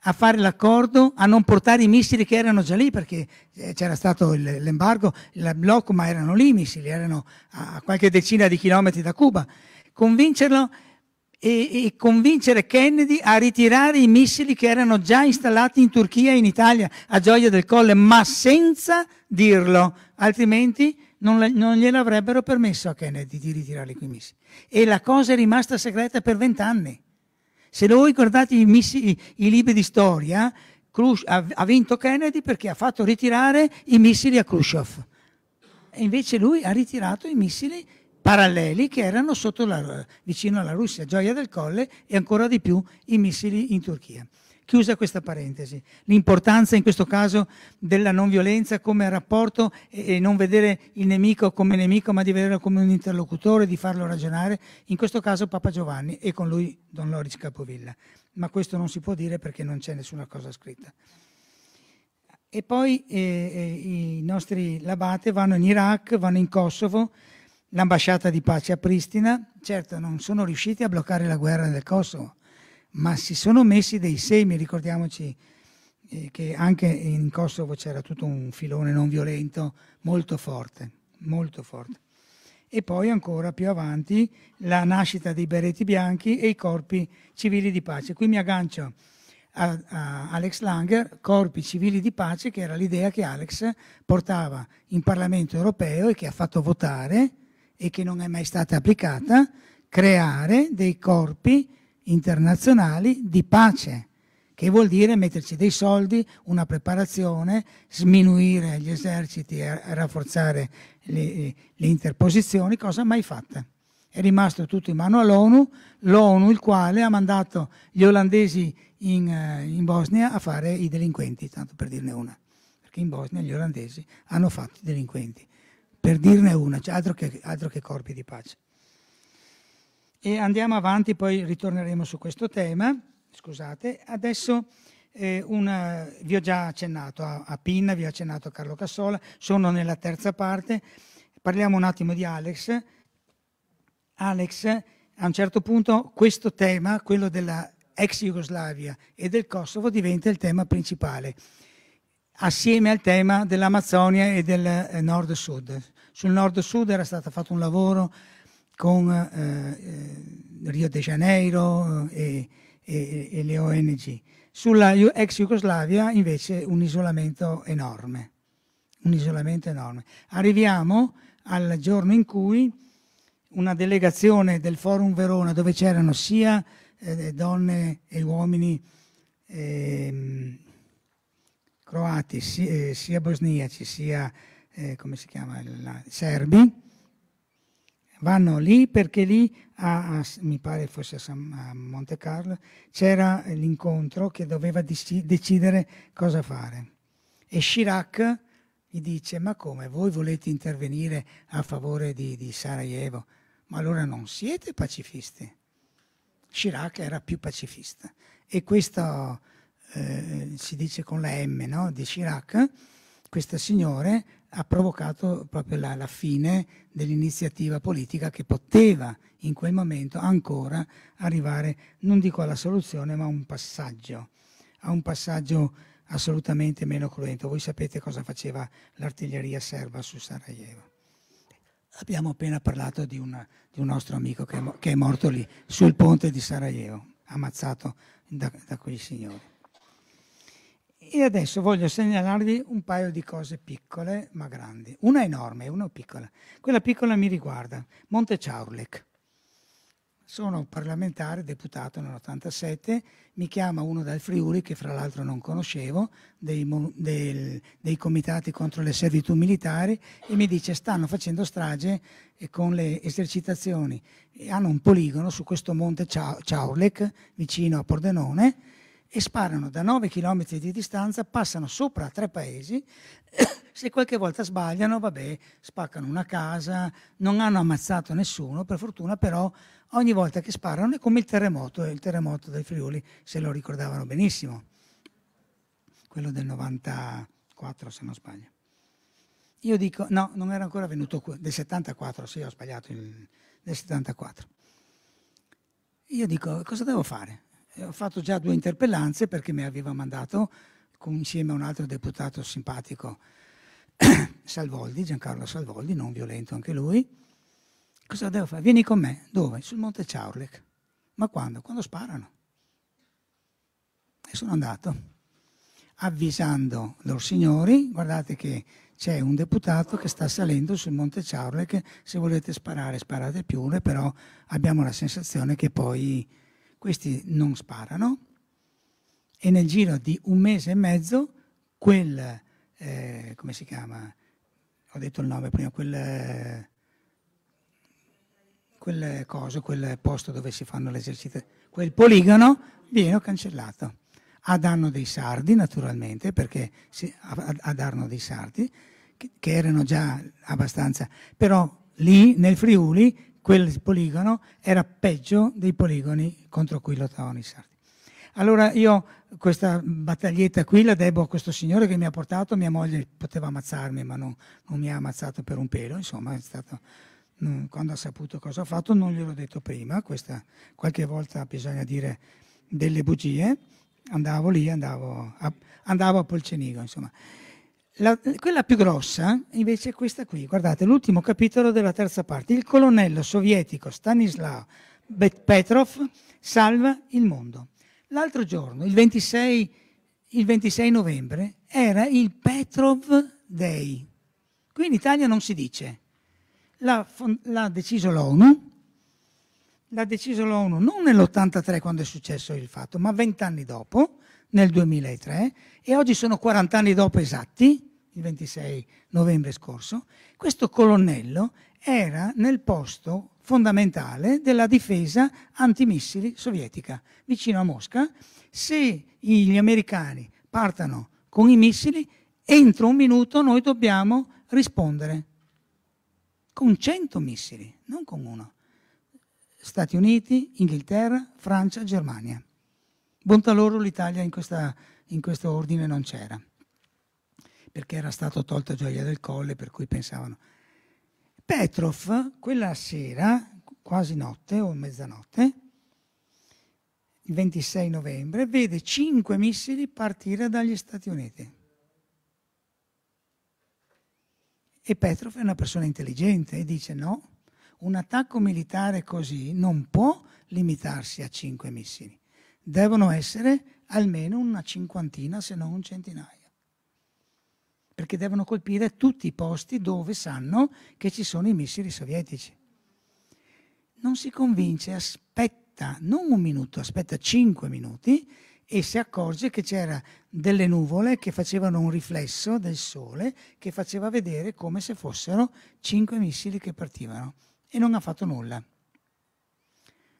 a fare l'accordo, a non portare i missili che erano già lì, perché eh, c'era stato l'embargo, il blocco, ma erano lì i missili, erano a qualche decina di chilometri da Cuba. Convincerlo e, e, convincere Kennedy a ritirare i missili che erano già installati in Turchia e in Italia a Gioia del Colle, ma senza dirlo, altrimenti non, la, non gliel'avrebbero permesso a Kennedy di ritirare quei missili. E la cosa è rimasta segreta per vent'anni. Se voi guardate i, missili, i libri di storia, ha vinto Kennedy perché ha fatto ritirare i missili a Khrushchev. E invece lui ha ritirato i missili paralleli che erano la, vicino alla Russia, Gioia del Colle e ancora di più i missili in Turchia. Chiusa questa parentesi, l'importanza in questo caso della non violenza come rapporto e non vedere il nemico come nemico ma di vederlo come un interlocutore, di farlo ragionare, in questo caso Papa Giovanni e con lui Don Loris Capovilla. Ma questo non si può dire perché non c'è nessuna cosa scritta. E poi eh, eh i nostri labate vanno in Iraq, vanno in Kosovo, l'ambasciata di pace a Pristina, certo non sono riusciti a bloccare la guerra del Kosovo, ma si sono messi dei semi, ricordiamoci eh, che anche in Kosovo c'era tutto un filone non violento molto forte, molto forte. E poi ancora più avanti la nascita dei berretti bianchi e i corpi civili di pace. Qui mi aggancio a, a Alex Langer, corpi civili di pace, che era l'idea che Alex portava in Parlamento europeo e che ha fatto votare e che non è mai stata applicata, creare dei corpi internazionali di pace, che vuol dire metterci dei soldi, una preparazione, sminuire gli eserciti e rafforzare le, le interposizioni, cosa mai fatta. È rimasto tutto in mano all'ONU, l'ONU il quale ha mandato gli olandesi in, eh, in Bosnia a fare i delinquenti, tanto per dirne una, perché in Bosnia gli olandesi hanno fatto i delinquenti per dirne una, cioè altro, che, altro che corpi di pace. E andiamo avanti, poi ritorneremo su questo tema. Scusate, adesso eh, una, vi ho già accennato a, a, Pinna, vi ho accennato a Carlo Cassola, sono nella terza parte. Parliamo un attimo di Alex. Alex, a un certo punto questo tema, quello della ex Jugoslavia e del Kosovo, diventa il tema principale, assieme al tema dell'Amazzonia e del eh, nord-sud. Sul nord-sud era stato fatto un lavoro con eh, eh Rio de Janeiro eh, e, e, e le ONG. Sulla ex Jugoslavia invece un isolamento enorme, un isolamento enorme. Arriviamo al giorno in cui una delegazione del Forum Verona dove c'erano sia eh, donne e uomini ehm, eh, croati, sia, sia bosniaci, sia eh, come si chiama, la, serbi, vanno lì perché lì, a, a, mi pare fosse a, San, a Monte Carlo, c'era l'incontro che doveva decidere cosa fare. E Chirac gli dice, ma come, voi volete intervenire a favore di, di Sarajevo? Ma allora non siete pacifisti. Chirac era più pacifista. E questo eh, si dice con la M no? di Chirac, questo signore ha provocato proprio la, la fine dell'iniziativa politica che poteva in quel momento ancora arrivare, non dico alla soluzione, ma a un passaggio, a un passaggio assolutamente meno cruento. Voi sapete cosa faceva l'artiglieria serba su Sarajevo. Abbiamo appena parlato di, una, di un nostro amico che è, che è, morto lì, sul ponte di Sarajevo, ammazzato da, da quei signori. E adesso voglio segnalarvi un paio di cose piccole ma grandi. Una enorme, una piccola. Quella piccola mi riguarda, Monte Ciaurlec. Sono parlamentare, deputato nell'87, mi chiama uno dal Friuli, che fra l'altro non conoscevo, dei, del, dei comitati contro le servitù militari, e mi dice stanno facendo strage con le esercitazioni. E hanno un poligono su questo Monte Ciaurlec, vicino a Pordenone, e sparano da 9 km di distanza, passano sopra a tre paesi, se qualche volta sbagliano, vabbè, spaccano una casa, non hanno ammazzato nessuno, per fortuna però ogni volta che sparano è come il terremoto, il terremoto del Friuli se lo ricordavano benissimo, quello del 94 se non sbaglio. Io dico, no, non era ancora venuto del 74, sì, ho sbagliato, il, del 74. Io dico, cosa devo fare? Eh, ho fatto già due interpellanze perché mi aveva mandato insieme a un altro deputato simpatico, Salvoldi, Giancarlo Salvoldi, non violento anche lui. Cosa devo fare? Vieni con me. Dove? Sul Monte Ciaurlec. Ma quando? Quando sparano. E sono andato avvisando loro signori, guardate che c'è un deputato che sta salendo sul Monte Ciaurlec, se volete sparare sparate pure, però abbiamo la sensazione che poi questi non sparano e nel giro di un mese e mezzo quel, eh, come si chiama, ho detto il nome prima, quel, quel coso, quel posto dove si fanno le esercitazioni, quel poligono viene cancellato a danno dei sardi naturalmente, perché a, danno dei sardi, che erano già abbastanza, però lì nel Friuli quel poligono era peggio dei poligoni contro cui lottavano i sardi. Allora io questa battaglietta qui la debo a questo signore che mi ha portato, mia moglie poteva ammazzarmi ma non, non mi ha ammazzato per un pelo, insomma stato, quando ha saputo cosa ho fatto non glielo ho detto prima, questa, qualche volta bisogna dire delle bugie, andavo lì, andavo a, andavo a Polcenigo insomma. La, quella più grossa invece è questa qui, guardate, l'ultimo capitolo della terza parte. Il colonnello sovietico Stanislav Petrov salva il mondo. L'altro giorno, il 26, il 26 novembre, era il Petrov Day. Qui in Italia non si dice. L'ha, l'ha deciso l'ONU, l'ha deciso l'ONU non nell'83 quando è successo il fatto, ma vent'anni dopo, nel 2003 e oggi sono 40 anni dopo esatti, il 26 novembre scorso, questo colonnello era nel posto fondamentale della difesa antimissili sovietica, vicino a Mosca. Se gli americani partano con i missili, entro un minuto noi dobbiamo rispondere con 100 missili, non con uno. Stati Uniti, Inghilterra, Francia, Germania. Bontà loro l'Italia in questa in questo ordine non c'era, perché era stato tolto Gioia del Colle, per cui pensavano. Petrov, quella sera, quasi notte o mezzanotte, il 26 novembre, vede cinque missili partire dagli Stati Uniti. E Petrov è una persona intelligente e dice no, un attacco militare così non può limitarsi a cinque missili, devono essere almeno una cinquantina se non un centinaio perché devono colpire tutti i posti dove sanno che ci sono i missili sovietici. Non si convince, aspetta non un minuto, aspetta cinque minuti e si accorge che c'era delle nuvole che facevano un riflesso del sole che faceva vedere come se fossero cinque missili che partivano e non ha fatto nulla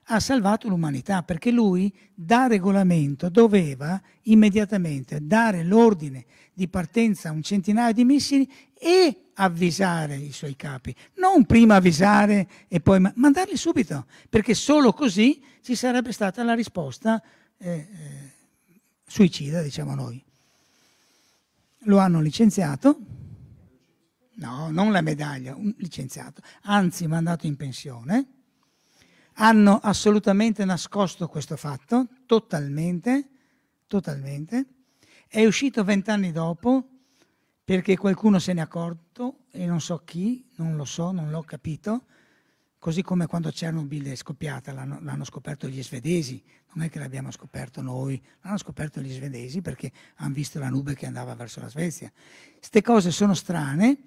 ha salvato l'umanità perché lui da regolamento doveva immediatamente dare l'ordine di partenza a un centinaio di missili e avvisare i suoi capi, non prima avvisare e poi ma- mandarli subito, perché solo così ci sarebbe stata la risposta eh, eh, suicida, diciamo noi. Lo hanno licenziato, no, non la medaglia, un licenziato, anzi mandato in pensione hanno assolutamente nascosto questo fatto, totalmente, totalmente. È uscito vent'anni dopo perché qualcuno se n'è accorto e non so chi, non lo so, non l'ho capito, così come quando Chernobyl è scoppiata, l'hanno, l'hanno scoperto gli svedesi, non è che l'abbiamo scoperto noi, l'hanno scoperto gli svedesi perché hanno visto la nube che andava verso la Svezia. Queste cose sono strane,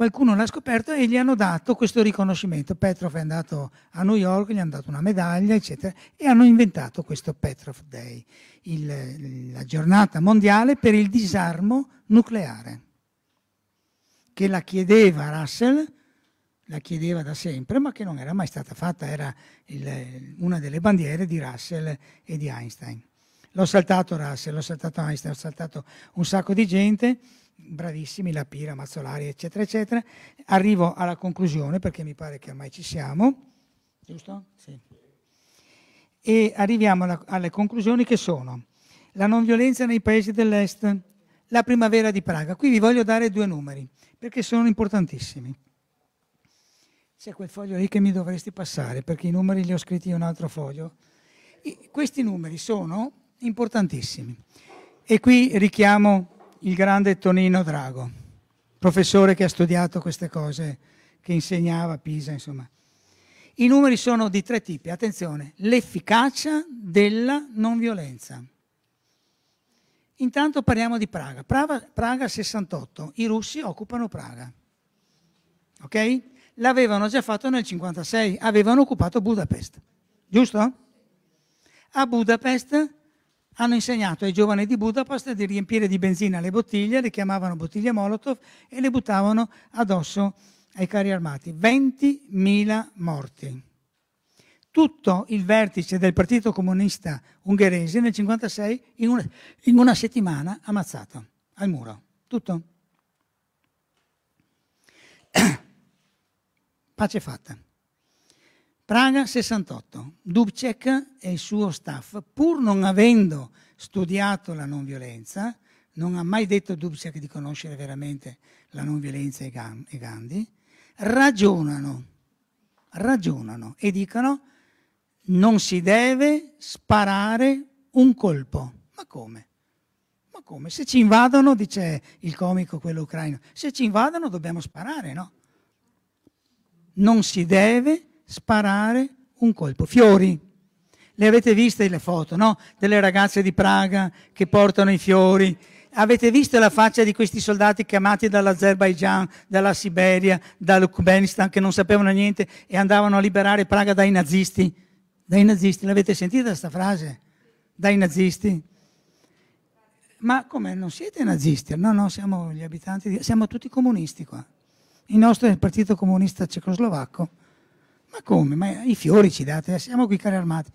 qualcuno l'ha scoperto e gli hanno dato questo riconoscimento. Petrov è andato a New York, gli hanno dato una medaglia, eccetera, e hanno inventato questo Petrov Day, il, la giornata mondiale per il disarmo nucleare, che la chiedeva Russell, la chiedeva da sempre, ma che non era mai stata fatta, era il, una delle bandiere di Russell e di Einstein. L'ho saltato Russell, l'ho saltato Einstein, ho saltato un sacco di gente bravissimi, la Pira, Mazzolari, eccetera, eccetera. Arrivo alla conclusione perché mi pare che ormai ci siamo, giusto? Sì. E arriviamo alla, alle conclusioni che sono la non violenza nei paesi dell'Est, la primavera di Praga. Qui vi voglio dare due numeri perché sono importantissimi. C'è quel foglio lì che mi dovresti passare perché i numeri li ho scritti in un altro foglio. I, questi numeri sono importantissimi. E qui richiamo il grande Tonino Drago, professore che ha studiato queste cose, che insegnava a Pisa, insomma. I numeri sono di tre tipi, attenzione, l'efficacia della non violenza. Intanto parliamo di Praga. Praga, Praga 68, i russi occupano Praga. Ok? L'avevano già fatto nel 56, avevano occupato Budapest. Giusto? A Budapest hanno insegnato ai giovani di Budapest di riempire di benzina le bottiglie, le chiamavano bottiglie Molotov e le buttavano addosso ai carri armati. 20.000 morti. Tutto il vertice del Partito Comunista Ungherese nel 1956 in una, in una settimana ammazzato al muro. Tutto. Pace fatta. Praga 68, Dubček e il suo staff, pur non avendo studiato la non violenza, non ha mai detto Dubček di conoscere veramente la non violenza e Gandhi, ragionano, ragionano e dicono non si deve sparare un colpo. Ma come? Ma come? Se ci invadono, dice il comico quello ucraino, se ci invadono dobbiamo sparare, no? Non si deve sparare sparare un colpo. Fiori. Le avete viste le foto, no? Delle ragazze di Praga che portano i fiori. Avete visto la faccia di questi soldati chiamati dall'Azerbaigian, dalla Siberia, dall'Uzbekistan, che non sapevano niente e andavano a liberare Praga dai nazisti? Dai nazisti, l'avete sentita questa frase? Dai nazisti? Ma come, non siete nazisti? No, no, siamo gli abitanti, di... siamo tutti comunisti qua. Il nostro è il Partito Comunista Cecoslovacco ma come? Ma i fiori ci date, siamo qui carri armati.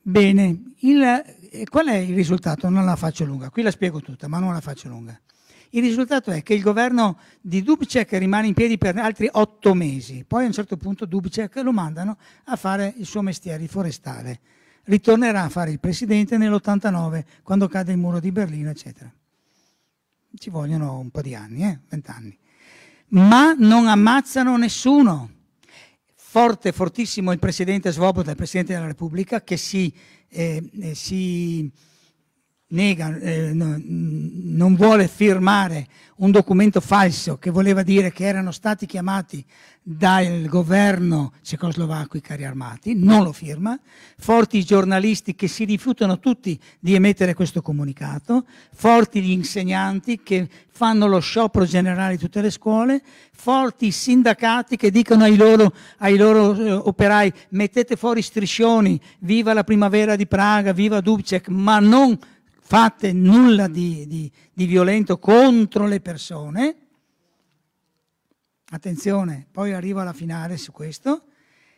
Bene, il, eh, qual è il risultato? Non la faccio lunga, qui la spiego tutta, ma non la faccio lunga. Il risultato è che il governo di Dubček rimane in piedi per altri otto mesi, poi a un certo punto Dubček lo mandano a fare il suo mestiere forestale. Ritornerà a fare il presidente nell'89, quando cade il muro di Berlino, eccetera. Ci vogliono un po' di anni, eh? vent'anni. Ma non ammazzano nessuno forte, fortissimo il presidente Svoboda, il presidente della Repubblica, che si, eh, eh si nega, eh, no, mm, non vuole firmare un documento falso che voleva dire che erano stati chiamati dal governo cecoslovacco i carri armati, non lo firma, forti i giornalisti che si rifiutano tutti di emettere questo comunicato, forti gli insegnanti che fanno lo sciopero generale di tutte le scuole, forti i sindacati che dicono ai loro, ai loro eh, operai mettete fuori striscioni, viva la primavera di Praga, viva Dubček, ma non fate nulla di, di, di violento contro le persone. Attenzione, poi arrivo alla finale su questo.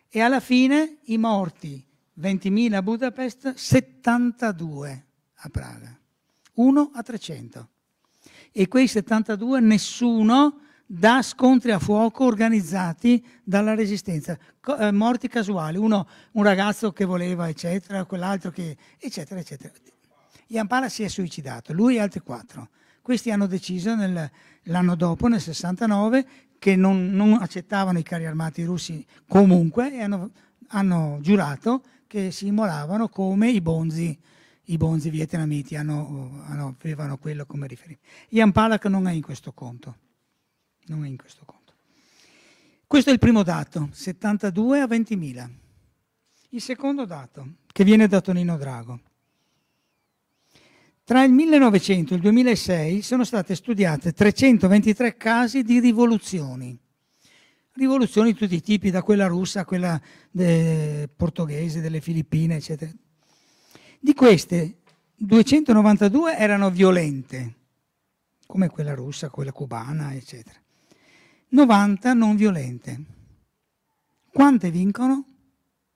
E alla fine i morti, 20.000 a Budapest, 72 a Praga, 1 a 300. E quei 72 nessuno da scontri a fuoco organizzati dalla resistenza, eh, morti casuali, uno un ragazzo che voleva, eccetera, quell'altro che, eccetera, eccetera. Iampala si è suicidato, lui e altri quattro. Questi hanno deciso l'anno dopo, nel 69, che non, non, accettavano i carri armati russi comunque e hanno, hanno giurato che si immolavano come i bonzi, i bonzi vietnamiti, hanno, hanno, avevano quello come riferimento. Ian Palak non è in questo conto. Non è in questo conto. Questo è il primo dato, 72 a 20.000. Il secondo dato, che viene da Tonino Drago. Tra il 1900 e il 2006 sono state studiate 323 casi di rivoluzioni. Rivoluzioni di tutti i tipi, da quella russa a quella de eh, portoghese, delle Filippine, eccetera. Di queste, 292 erano violente, come quella russa, quella cubana, eccetera. 90 non violente. Quante vincono?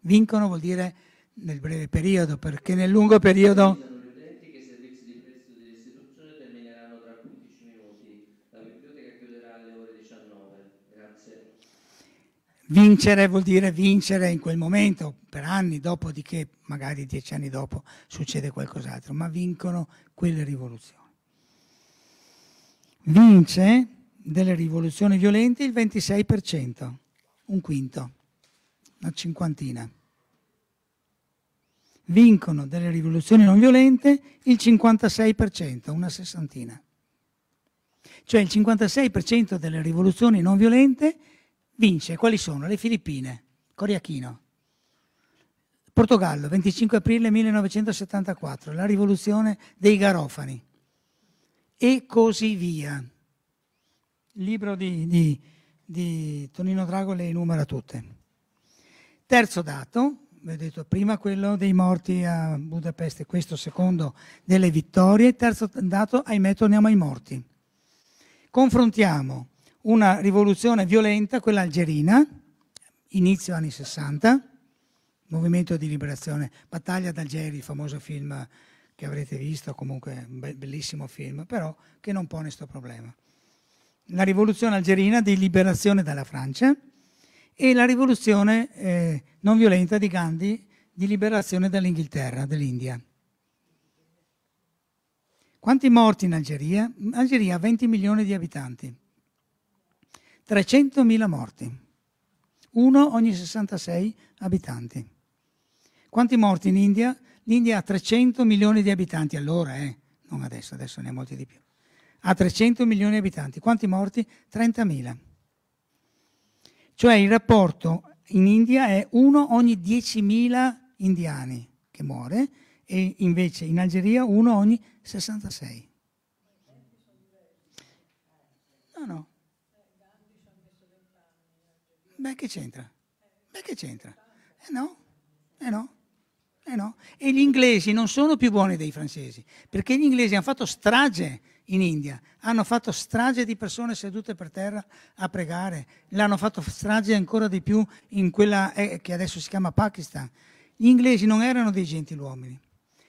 Vincono vuol dire nel breve periodo, perché nel lungo periodo Vincere vuol dire vincere in quel momento, per anni, dopodiché magari dieci anni dopo succede qualcos'altro, ma vincono quelle rivoluzioni. Vince delle rivoluzioni violente il 26%, un quinto, una cinquantina. Vincono delle rivoluzioni non violente il 56%, una sessantina. Cioè il 56% delle rivoluzioni non violente vince, quali sono? Le Filippine, Coriachino. Portogallo, 25 aprile 1974, la rivoluzione dei garofani. E così via. Il libro di, di, di Tonino Drago le enumera tutte. Terzo dato, vi ho detto prima quello dei morti a Budapest, questo secondo delle vittorie, terzo dato, ahimè, torniamo ai morti. Confrontiamo una rivoluzione violenta, quella algerina, inizio anni 60, movimento di liberazione, Battaglia d'Algeri, il famoso film che avrete visto, comunque un bellissimo film, però che non pone questo problema. La rivoluzione algerina di liberazione dalla Francia e la rivoluzione eh, non violenta di Gandhi di liberazione dall'Inghilterra, dell'India. Quanti morti in Algeria? Algeria ha 20 milioni di abitanti. 300.000 morti, uno ogni 66 abitanti. Quanti morti in India? L'India ha 300 milioni di abitanti allora, eh? non adesso, adesso ne ha molti di più. Ha 300 milioni di abitanti, quanti morti? 30.000. Cioè il rapporto in India è uno ogni 10.000 indiani che muore e invece in Algeria uno ogni 66. No, no, Beh, che c'entra? Beh, che c'entra? Eh no, eh no, eh no. E gli inglesi non sono più buoni dei francesi, perché gli inglesi hanno fatto strage in India, hanno fatto strage di persone sedute per terra a pregare, l'hanno fatto strage ancora di più in quella eh, che adesso si chiama Pakistan. Gli inglesi non erano dei gentiluomini.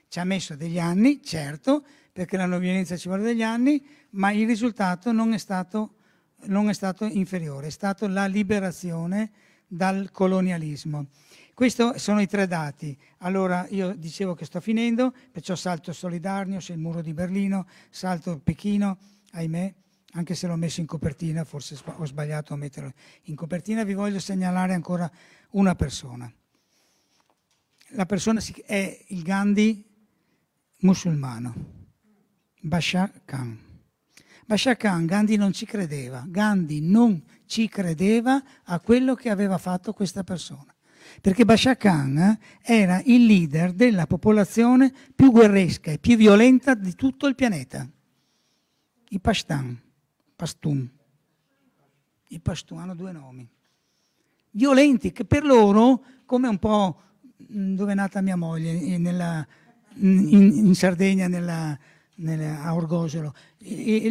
Ci ha messo degli anni, certo, perché la non violenza ci vuole degli anni, ma il risultato non è stato non è stato inferiore, è stata la liberazione dal colonialismo. Questi sono i tre dati. Allora io dicevo che sto finendo, perciò salto Solidarnios, il muro di Berlino, salto Pechino, ahimè, anche se l'ho messo in copertina, forse ho sbagliato a metterlo in copertina, vi voglio segnalare ancora una persona. La persona è il Gandhi musulmano, Bashar Khan. Bashar Khan, Gandhi non ci credeva, Gandhi non ci credeva a quello che aveva fatto questa persona, perché Bashar Khan eh, era il leader della popolazione più guerresca e più violenta di tutto il pianeta, i Pashtun, Pashtun, i Pashtun hanno due nomi, violenti che per loro, come un po' mm, dove è nata mia moglie, eh, nella, in, in Sardegna, nella a Orgosolo.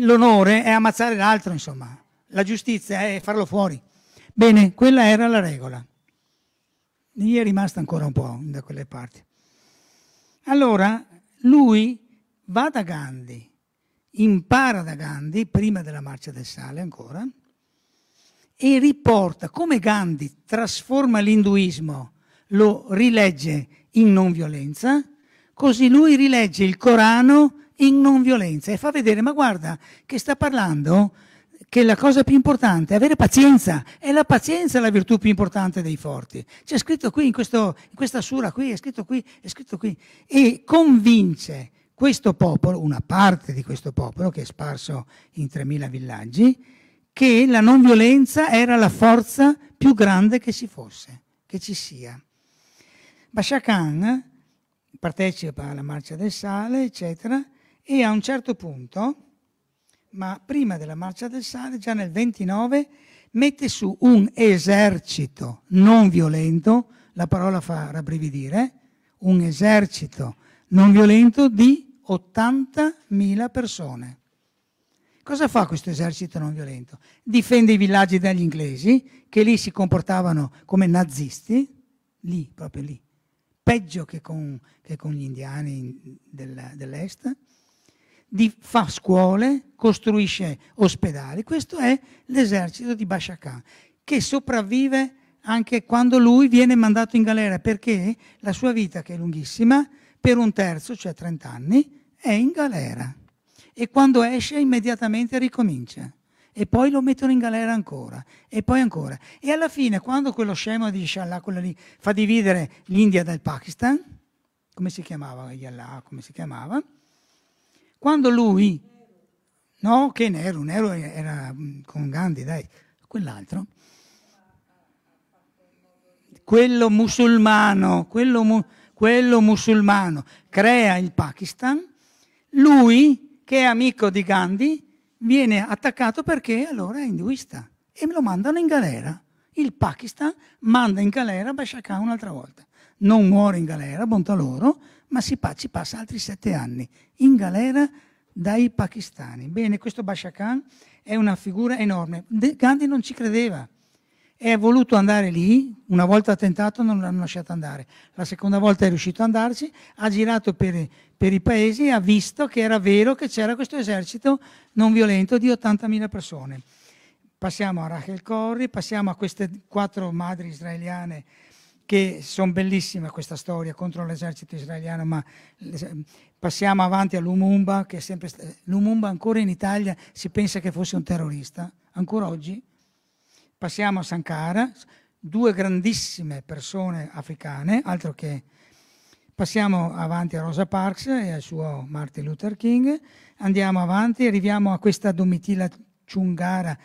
L'onore è ammazzare l'altro, insomma. La giustizia è farlo fuori. Bene, quella era la regola. Gli è rimasta ancora un po' da quelle parti. Allora, lui va da Gandhi, impara da Gandhi, prima della marcia del sale ancora, e riporta come Gandhi trasforma l'induismo, lo rilegge in non violenza, così lui rilegge il Corano in non violenza e fa vedere, ma guarda, che sta parlando che la cosa più importante è avere pazienza, è la pazienza la virtù più importante dei forti. C'è scritto qui, in, questo, in questa sura qui, è scritto qui, è scritto qui, e convince questo popolo, una parte di questo popolo che è sparso in 3.000 villaggi, che la non violenza era la forza più grande che ci fosse, che ci sia. Basha Khan partecipa alla Marcia del Sale, eccetera, e a un certo punto, ma prima della marcia del sale, già nel 29, mette su un esercito non violento, la parola fa rabbrividire, un esercito non violento di 80.000 persone. Cosa fa questo esercito non violento? Difende i villaggi dagli inglesi, che lì si comportavano come nazisti, lì, proprio lì, peggio che con, che con gli indiani del, dell'est, di, fa scuole, costruisce ospedali. Questo è l'esercito di Basha che sopravvive anche quando lui viene mandato in galera, perché la sua vita, che è lunghissima, per un terzo, cioè 30 anni, è in galera. E quando esce immediatamente ricomincia. E poi lo mettono in galera ancora, e poi ancora. E alla fine, quando quello scemo di Shallah, quello lì, fa dividere l'India dal Pakistan, come si chiamava Yallah, come si chiamava, quando lui, no, che Nero, Nero era mm, con Gandhi, dai, quell'altro, quello musulmano, quello, mu- quello musulmano crea il Pakistan, lui, che è amico di Gandhi, viene attaccato perché allora è induista e lo mandano in galera. Il Pakistan manda in galera Bashar un'altra volta. Non muore in galera, bontà loro, ma si pa- ci passa altri sette anni in galera dai pakistani. Bene, questo Basha Khan è una figura enorme. De- Gandhi non ci credeva È voluto andare lì, una volta ha tentato non l'hanno lasciato andare, la seconda volta è riuscito ad andarci, ha girato per, per i paesi e ha visto che era vero che c'era questo esercito non violento di 80.000 persone. Passiamo a Rachel Corri, passiamo a queste quattro madri israeliane che sono bellissime questa storia contro l'esercito israeliano, ma eh, passiamo avanti a Lumumba, che è sempre sta- Lumumba ancora in Italia si pensa che fosse un terrorista, ancora oggi. Passiamo a Sankara, due grandissime persone africane, altro che... Passiamo avanti a Rosa Parks e al suo Martin Luther King, andiamo avanti, arriviamo a questa domitila ciungara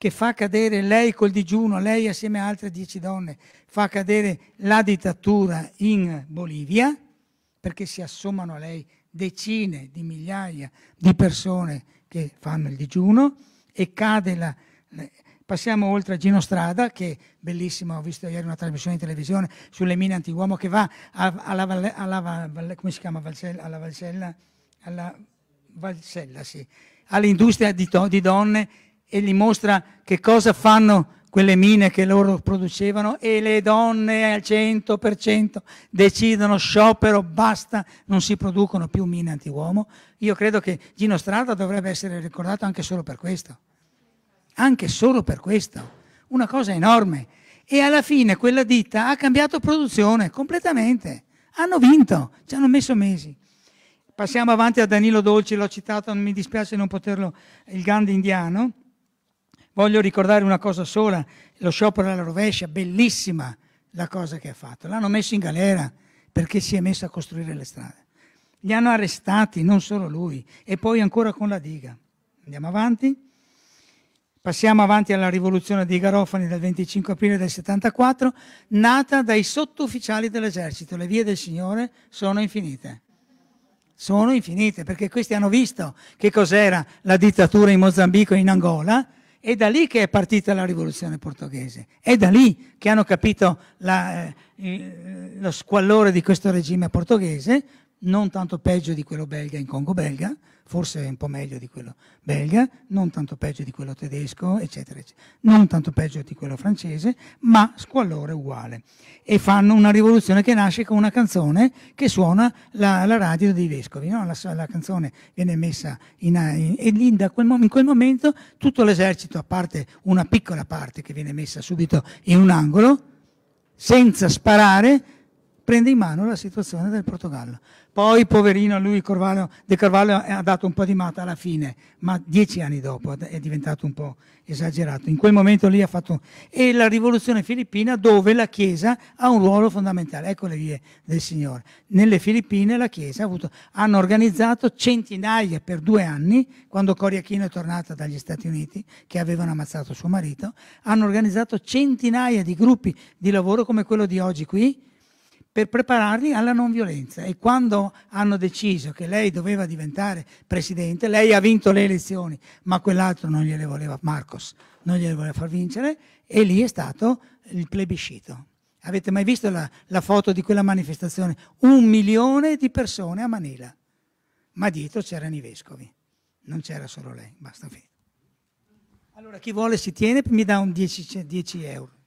che fa cadere lei col digiuno, lei assieme a altre dieci donne, fa cadere la dittatura in Bolivia, perché si assommano a lei decine di migliaia di persone che fanno il digiuno e cade la... Passiamo oltre a Gino Strada, che è bellissimo, ho visto ieri una trasmissione in televisione sulle mine antiuomo che va alla, alla, alla, come si chiama, Valsella, alla Valsella, alla Valsella, sì, all'industria di, di donne e gli mostra che cosa fanno quelle mine che loro producevano e le donne al 100% decidono sciopero, basta, non si producono più mine antiuomo. Io credo che Gino Strada dovrebbe essere ricordato anche solo per questo. Anche solo per questo. Una cosa enorme. E alla fine quella ditta ha cambiato produzione completamente. Hanno vinto, ci hanno messo mesi. Passiamo avanti a Danilo Dolci, l'ho citato, mi dispiace non poterlo, il grande indiano Voglio ricordare una cosa sola, lo sciopero alla rovescia, bellissima la cosa che ha fatto. L'hanno messo in galera perché si è messo a costruire le strade. Li hanno arrestati, non solo lui, e poi ancora con la diga. Andiamo avanti. Passiamo avanti alla rivoluzione dei Garofani del 25 aprile del 74, nata dai sottufficiali dell'esercito. Le vie del Signore sono infinite. Sono infinite perché questi hanno visto che cos'era la dittatura in Mozambico e in Angola è da lì che è partita la rivoluzione portoghese, è da lì che hanno capito la, eh, eh lo squallore di questo regime portoghese, non tanto peggio di quello belga in Congo belga, forse un po' meglio di quello belga, non tanto peggio di quello tedesco, eccetera, eccetera, non tanto peggio di quello francese, ma squallore uguale. E fanno una rivoluzione che nasce con una canzone che suona la, la radio dei vescovi, no? la, la, canzone viene messa in, in e lì quel, in quel momento tutto l'esercito, a parte una piccola parte che viene messa subito in un angolo, senza sparare, prende in mano la situazione del Portogallo. Poi, poverino, lui Corvallo, De Carvalho eh, ha dato un po' di matta alla fine, ma dieci anni dopo è diventato un po' esagerato. In quel momento lì ha fatto... E la rivoluzione filippina dove la Chiesa ha un ruolo fondamentale. Ecco le vie del Signore. Nelle Filippine la Chiesa ha avuto... hanno organizzato centinaia per due anni, quando Coriachino è tornata dagli Stati Uniti, che avevano ammazzato suo marito, hanno organizzato centinaia di gruppi di lavoro come quello di oggi qui, per prepararli alla non violenza. E quando hanno deciso che lei doveva diventare presidente, lei ha vinto le elezioni, ma quell'altro non gliele voleva, Marcos, non gliele voleva far vincere, e lì è stato il plebiscito. Avete mai visto la, la foto di quella manifestazione? Un milione di persone a Manila, ma dietro c'erano i vescovi, non c'era solo lei, basta finire. Allora chi vuole si tiene, mi dà un 10, 10 euro.